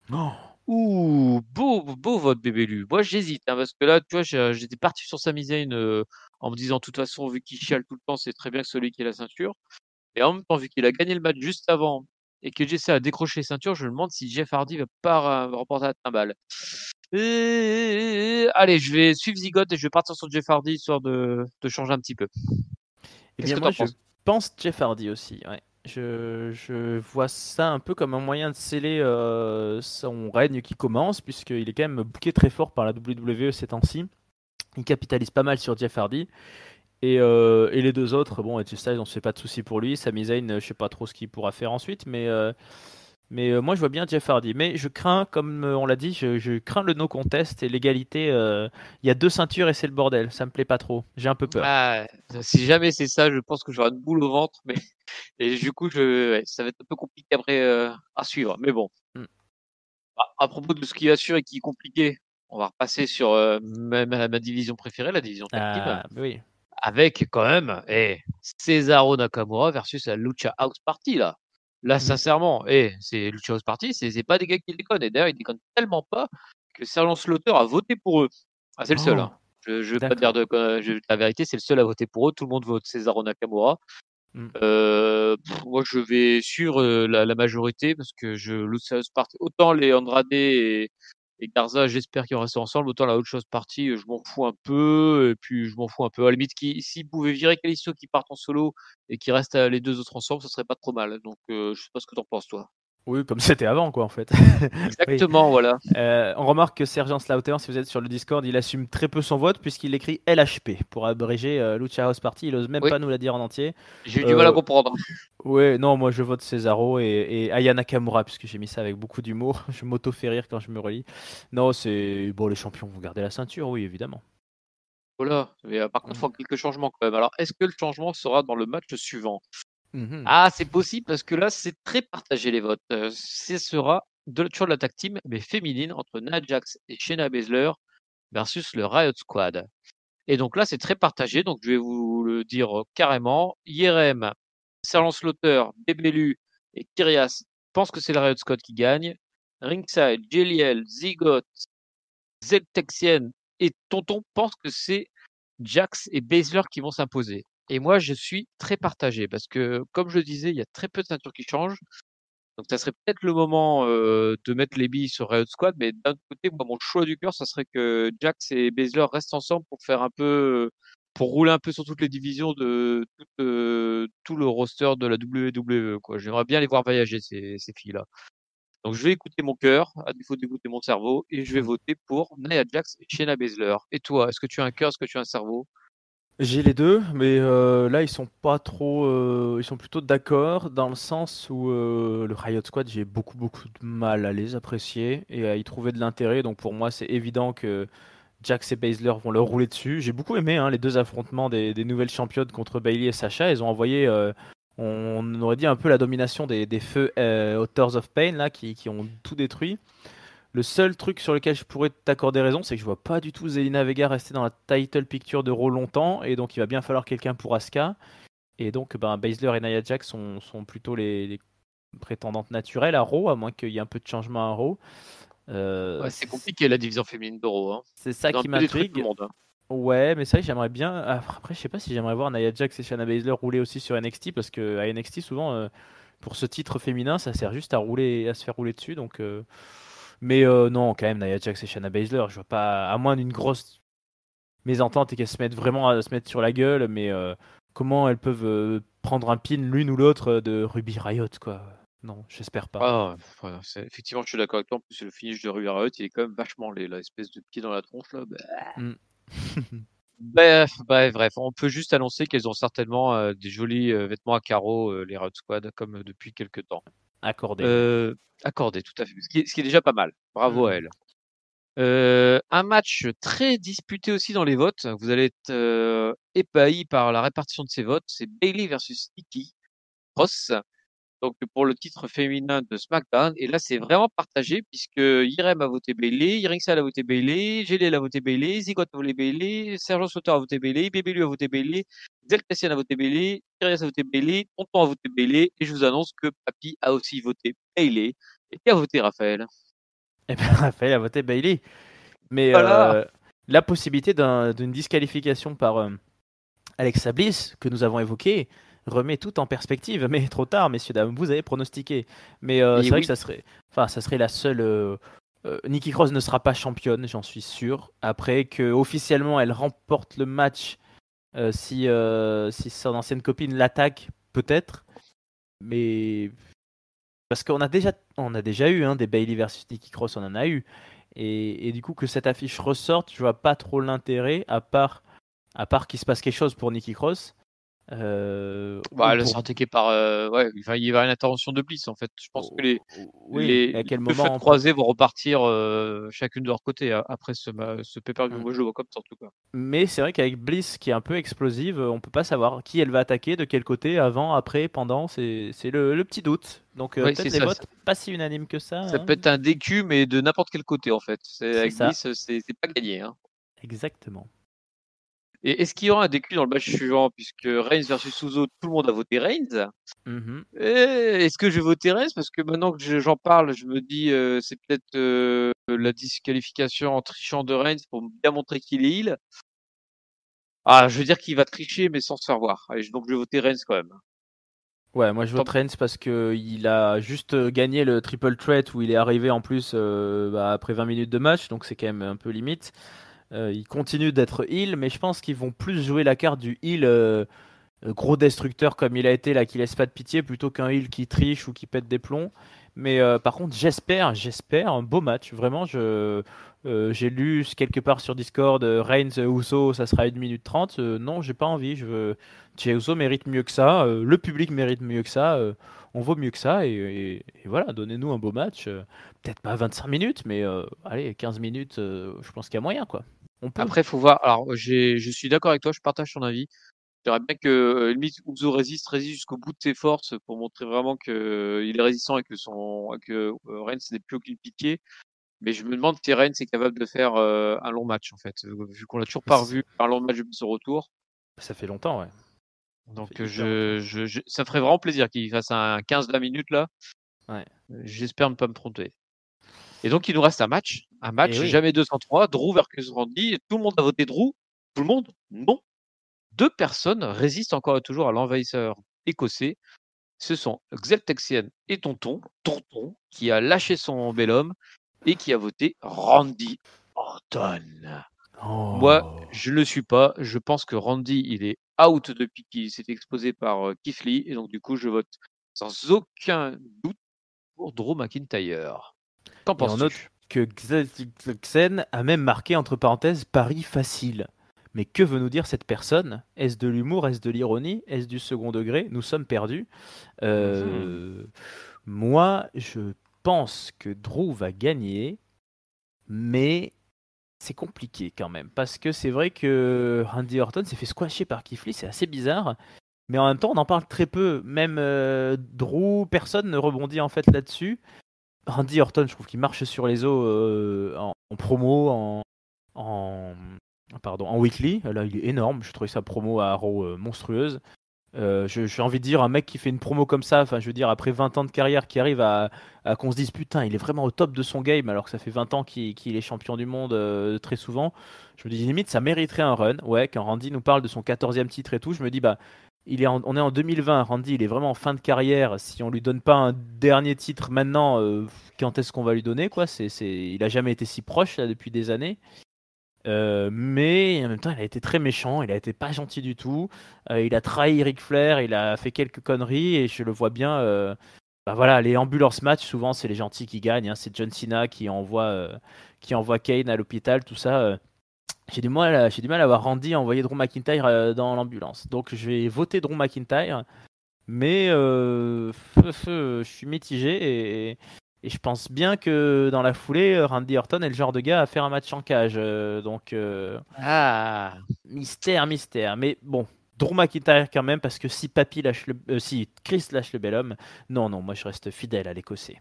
Non. Ouh, beau, beau vote Lu. Moi, j'hésite, hein, parce que là, tu vois, j'étais parti sur Sami Zayn euh, en me disant de toute façon, vu qu'il chiale tout le temps, c'est très bien que celui qui a la ceinture. Et en même temps, vu qu'il a gagné le match juste avant et que j'essaie a décroché les ceintures, je me demande si Jeff Hardy va pas remporter la timbale. Allez, je vais suivre Zigot et je vais partir sur Jeff Hardy histoire de, de changer un petit peu. Eh Qu'est-ce que je pense Jeff Hardy aussi. Je, vois ça un peu comme un moyen de sceller euh, son règne qui commence, puisqu'il est quand même bouqué très fort par la WWE ces temps-ci. Il capitalise pas mal sur Jeff Hardy. Et, euh, les deux autres, bon, Edge Styles, on se fait pas de soucis pour lui. Sami Zayn, euh, je sais pas trop ce qu'il pourra faire ensuite, mais, euh, mais moi je vois bien Jeff Hardy. Mais je crains, comme on l'a dit, je, crains le no contest et l'égalité. Il y a deux ceintures et c'est le bordel. Ça me plaît pas trop. J'ai un peu peur. Ah, si jamais c'est ça, je pense que j'aurai une boule au ventre, mais et du coup, ça va être un peu compliqué après à suivre. Mais bon. Hmm. À, propos de ce qui sûr et qui est compliqué, on va repasser sur euh, ma, division préférée, la division ah, bah Avec quand même et eh, Cesaro Nakamura versus la Lucha House Party. Là, là mm. sincèrement, eh, c'est Lucha House Party, c'est pas des gars qui déconnent. Et d'ailleurs, ils déconnent tellement pas que Sergent Slaughter a voté pour eux. Ah, c'est le seul. Oh. Hein. Je, je veux pas dire de, la vérité, c'est le seul à voter pour eux. Tout le monde vote Cesaro Nakamura. Mm. Euh, moi, je vais sur euh, la, majorité parce que je Lucha House Party, autant les Andrade et et Garza, j'espère qu'ils vont rester ensemble. Autant la autre chose partie, euh, je m'en fous un peu, euh, et puis je m'en fous un peu. À la limite, s'ils pouvaient virer Calisto qui part en solo et qui reste euh, les deux autres ensemble, ça serait pas trop mal. Donc, je sais pas ce que t'en penses, toi. Oui, comme c'était avant, quoi, en fait. Exactement, voilà. Euh, on remarque que Sergent Slaughter, si vous êtes sur le Discord, il assume très peu son vote puisqu'il écrit LHP pour abréger euh, Lucha House Party. Il ose même pas nous la dire en entier. J'ai eu du mal à euh, comprendre. Oui, non, moi je vote Césaro et, Ayana Kamura, puisque j'ai mis ça avec beaucoup d'humour. Je m'auto-fais rire quand je me relis. Non, c'est. Bon, les champions vont garder la ceinture, oui, évidemment. Voilà, mais par contre, il mm. faut quelques changements quand même. Alors, est-ce que le changement sera dans le match suivant Mmh ah, c'est possible parce que là, c'est très partagé les votes. Euh, ce sera de, sur la tag team, mais féminine, entre Najax et Shayna Baszler versus le Riot Squad. Et donc là, c'est très partagé. Donc, je vais vous le dire euh, carrément. IRM, Serlan Slaughter, Bebelu et Kyrias pensent que c'est le Riot Squad qui gagne. Ringside, Jeliel, Zigot, Zeltexienne et Tonton pensent que c'est Jax et Baszler qui vont s'imposer. Et moi, je suis très partagé parce que, comme je disais, il y a très peu de ceintures qui changent. Donc, ça serait peut-être le moment de mettre les billes sur Riot Squad, mais d'un côté, moi, mon choix du cœur, ça serait que Jax et Baszler restent ensemble pour faire un peu, pour rouler un peu sur toutes les divisions de tout, le roster de la WWE. J'aimerais bien les voir voyager ces, filles-là. Donc, je vais écouter mon cœur, à défaut d'écouter mon cerveau, et je vais mmh. voter pour Nia Jax et Shayna Baszler. Et toi, est-ce que tu as un cœur, est-ce que tu as un cerveau j'ai les deux, mais euh, là ils sont pas trop, euh, ils sont plutôt d'accord dans le sens où euh, le Riot Squad j'ai beaucoup beaucoup de mal à les apprécier et à y trouver de l'intérêt. Donc pour moi c'est évident que Jax et Baszler vont leur rouler dessus. J'ai beaucoup aimé hein, les deux affrontements des, nouvelles championnes contre Bailey et Sacha. Ils ont envoyé, on aurait dit un peu la domination des, des feux Authors of Pain là qui, qui ont tout détruit. Le seul truc sur lequel je pourrais t'accorder raison, c'est que je vois pas du tout Zelina Vega rester dans la title picture de Raw longtemps, et donc il va bien falloir quelqu'un pour Asuka. Et donc, ben, Baszler et Nia Jax sont, sont plutôt les, prétendantes naturelles à Raw, à moins qu'il y ait un peu de changement à Raw. Euh, ouais, c'est compliqué la division féminine de Raw. Hein. C'est ça qui m'intrigue. Hein. Ouais, mais ça, j'aimerais bien. Ah, après, je sais pas si j'aimerais voir Nia Jax et Shanna Baszler rouler aussi sur NXT, parce que NXT, souvent, euh, pour ce titre féminin, ça sert juste à rouler, à se faire rouler dessus. Donc. Euh, mais euh, non, quand même, Nia Jax et Shanna Baszler, je vois pas, à moins d'une grosse mésentente et qu'elles se mettent vraiment à se mettre sur la gueule, mais euh, comment elles peuvent euh, prendre un pin l'une ou l'autre de Ruby Riot, quoi. Non, j'espère pas. Ah, effectivement, je suis d'accord avec toi. En plus, le finish de Ruby Riot, il est quand même vachement la l'espèce de pied dans la tronche, là. Bah. Mm. Bref, bref, on peut juste annoncer qu'elles ont certainement des jolis vêtements à carreaux, les Red Squad, comme depuis quelques temps. Accordé. accordé, tout à fait. Ce qui, est, déjà pas mal. Bravo à mmh. elle. un match très disputé aussi dans les votes. Vous allez être euh, par la répartition de ces votes. C'est Bailey versus Iki Ross donc pour le titre féminin de SmackDown. Et là, c'est vraiment partagé puisque Irem a voté Bailey, Irinx a voté Bailey, Gélé a voté Bailey, Zigot a voté Bailey, Sergent Sauter a voté Bailey, Bébélu a voté Bailey, Zeltasian a voté Bailey, Thérèse a voté Bailey, Tonton a voté Bailey. Et je vous annonce que Papy a aussi voté Bailey. Et qui a voté Raphaël Eh bien, Raphaël a voté Bailey. Mais la possibilité d'une disqualification par Alex Alexa Bliss que nous avons évoquée remet tout en perspective. Mais trop tard, messieurs, dames, vous avez pronostiqué. Mais euh, c'est vrai que ça serait, enfin, ça serait la seule. Euh, euh, Nikki Cross ne sera pas championne, j'en suis sûr. Après que officiellement elle remporte le match, si, si son ancienne copine l'attaque, peut-être. Mais parce qu'on a déjà, on a déjà eu hein, des Bailey versus Nikki Cross, on en a eu. Et, du coup, que cette affiche ressorte, je vois pas trop l'intérêt, à part, à part qu'il se passe quelque chose pour Nikki Cross. Euh, bah, par. Euh, ouais, il va y avoir une intervention de Bliss en fait. Je pense oh, que les, oh, oui, à quel moment, croisés vont repartir euh, chacune de leur côté après ce, ce paper du jeu Mais c'est vrai qu'avec Bliss qui est un peu explosive, on peut pas savoir qui elle va attaquer, de quel côté, avant, après, pendant. C'est le, le, petit doute. Donc peut-être les votes pas si unanimes que ça. Ça hein. peut être un décu mais de n'importe quel côté en fait. Avec bliss Bliss, c'est pas gagné. Hein. Exactement. Et est-ce qu'il y aura un décu dans le match suivant Puisque Reigns versus Suzo, tout le monde a voté Reigns. Mhm. Est-ce que je vais voter Reigns Parce que maintenant que j'en parle, je me dis euh, c'est peut-être euh, la disqualification en trichant de Reigns pour bien montrer qu'il est il. Ah, je veux dire qu'il va tricher, mais sans se faire voir. donc je vais voter Reigns quand même. Ouais, moi je vote Reigns parce qu'il a juste euh, gagné le triple threat où il est arrivé en plus bah, après 20 minutes de match, donc c'est quand même un peu limite. Euh, ils continuent d'être heal, mais je pense qu'ils vont plus jouer la carte du heal euh, euh, gros destructeur comme il a été là, qui laisse pas de pitié, plutôt qu'un heal qui triche ou qui pète des plombs. Mais par contre, j'espère, j'espère un beau match. Vraiment, j'ai lu quelque part sur Discord, Reigns, Uso, ça sera une minute trente. non, j'ai pas envie. Je veux... Uso mérite mieux que ça. le public mérite mieux que ça. on vaut mieux que ça. et voilà, donnez-nous un beau match peut-être pas 25 minutes, mais euh, allez, 15 minutes, euh, je pense qu'il y a moyen. Quoi. On Après, faut voir. Alors, je suis d'accord avec toi, je partage ton avis. J'aimerais bien que euh, limite Uzo résiste, résiste jusqu'au bout de ses forces pour montrer vraiment qu'il est résistant et que son que n'est plus aucune piqué. Mais je me demande si Reigns est capable de faire un long match en fait, vu qu'on l'a toujours pas revu un long match depuis son retour. Bah, ça fait longtemps, ouais. Donc je, ça ferait vraiment plaisir qu'il fasse un 15-20 minutes là. J'espère ne pas me tromper. Et donc, il nous reste un match. Un eh match, deux jamais trois. Drew versus Randy. Tout le monde a voté Drew. Tout le monde Non. Deux personnes résistent encore et toujours à l'envahisseur écossais. Ce sont Xeltexian et Tonton, Tonton, qui a lâché son bel homme et qui a voté Randy Orton. Oh. Moi, je ne le suis pas. Je pense que Randy, il est out depuis qu'il s'est exposé par euh, Keith Lee. Et donc, du coup, je vote sans aucun doute pour Drew McIntyre. Qu'en que Xen a même marqué entre parenthèses Paris facile. Mais que veut nous dire cette personne Est-ce de l'humour Est-ce de l'ironie Est-ce du second degré Nous sommes perdus. Euh, moi, je pense que Drew va gagner, mais c'est compliqué quand même. Parce que c'est vrai que Randy Orton s'est fait squasher par Kifli, c'est assez bizarre. Mais en même temps, on en parle très peu. Même euh, Drew, personne ne rebondit en fait là-dessus. Randy Orton, je trouve qu'il marche sur les eaux en, promo, en, pardon, en weekly. Là, il est énorme. Je trouvais sa promo à Arrow euh, monstrueuse. Euh, j'ai envie de dire, un mec qui fait une promo comme ça, enfin, je veux dire, après 20 ans de carrière, qui arrive à, qu'on se dise putain, il est vraiment au top de son game, alors que ça fait 20 ans qu'il est champion du monde euh, très souvent. Je me dis, limite, ça mériterait un run. Ouais, quand Randy nous parle de son 14e titre et tout, je me dis, bah, on est en 2020, Randy, il est vraiment en fin de carrière. Si on lui donne pas un dernier titre maintenant, euh, quand est-ce qu'on va lui donner quoi c'est, Il a jamais été si proche là, depuis des années. Euh, mais en même temps, il a été très méchant, il a été pas gentil du tout. Euh, il a trahi Eric Flair, il a fait quelques conneries et je le vois bien. Bah voilà, les ambulances match, souvent c'est les gentils qui gagnent. Hein. c'est John Cena qui envoie, qui envoie Kane à l'hôpital, tout ça j'ai du mal, à, j'ai du mal à avoir Randy envoyé Drew McIntyre euh, dans l'ambulance. Donc je vais voter Drew McIntyre, mais euh, je suis mitigé et, je pense bien que dans la foulée, Randy Orton est le genre de gars à faire un match en cage. Euh, donc ah mystère, mystère. Mais bon. Drew McIntyre quand même parce que si Papy lâche si Chris lâche le bel homme, non non, moi je reste fidèle à l'Écossais.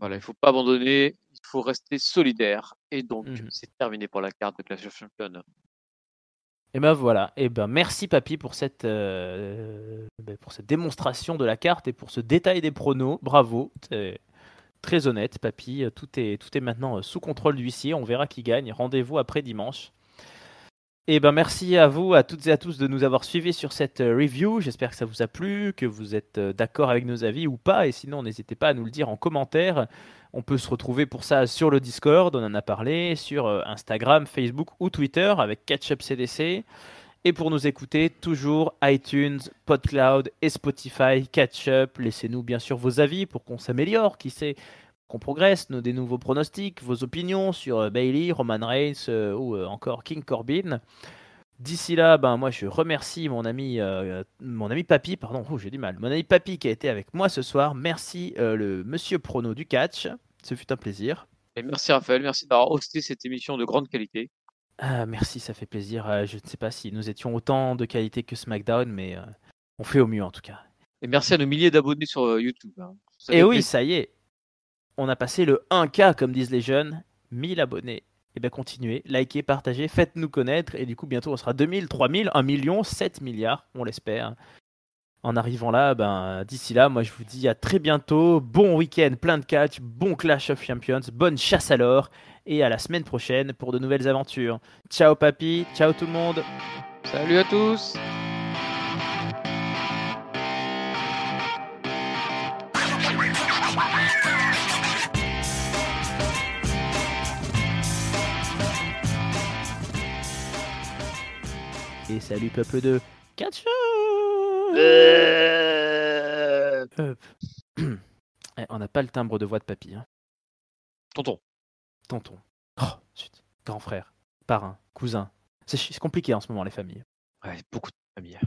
Voilà, il ne faut pas abandonner, il faut rester solidaire. Et donc, mmh c'est terminé pour la carte de Clash of Champions. Et ben voilà, et ben merci Papy pour cette, euh, ben pour cette démonstration de la carte et pour ce détail des pronos. Bravo, euh, très honnête Papy, tout est, tout est maintenant euh, sous contrôle d'huissier, on verra qui gagne. Rendez-vous après dimanche. Et eh ben merci à vous, à toutes et à tous de nous avoir suivis sur cette euh, review. J'espère que ça vous a plu, que vous êtes euh, d'accord avec nos avis ou pas. Et sinon, n'hésitez pas à nous le dire en commentaire. On peut se retrouver pour ça sur le Discord, on en a parlé, sur euh, Instagram, Facebook ou Twitter avec catch CDC. Et pour nous écouter, toujours iTunes, PodCloud et Spotify, CatchUp. Laissez-nous bien sûr vos avis pour qu'on s'améliore. Qui sait, qu'on progresse, nos, des nouveaux pronostics, vos opinions sur euh, Bailey, Roman Reigns euh, ou euh, encore King Corbin. D'ici là, ben moi je remercie mon ami, mon ami Papy, pardon, oh, j'ai du mal, mon ami Papy qui a été avec moi ce soir. Merci le Monsieur Prono du catch, ce fut un plaisir. Et merci Raphaël, merci d'avoir hosté cette émission de grande qualité. Ah, merci, ça fait plaisir. je ne sais pas si nous étions autant de qualité que SmackDown, mais on fait au mieux en tout cas. Et merci à nos milliers d'abonnés sur YouTube. Hein. Et oui, ça y est, on a passé le 1K, comme disent les jeunes, 1000 abonnés. Et eh bien continuez, likez, partagez, faites-nous connaître. Et du coup, bientôt, on sera 2000, 3000, 1 million, 7 milliards, on l'espère. En arrivant là, ben, d'ici là, moi je vous dis à très bientôt. Bon week-end, plein de catch, bon Clash of Champions, bonne chasse à l'or. Et à la semaine prochaine pour de nouvelles aventures. Ciao papy, ciao tout le monde. Salut à tous. Et salut peuple de Catch euh. eh, On n'a pas le timbre de voix de papy. Hein. Tonton. Tonton. Oh, Grand frère, parrain, cousin. C'est compliqué en ce moment les familles. Ouais, beaucoup de familles.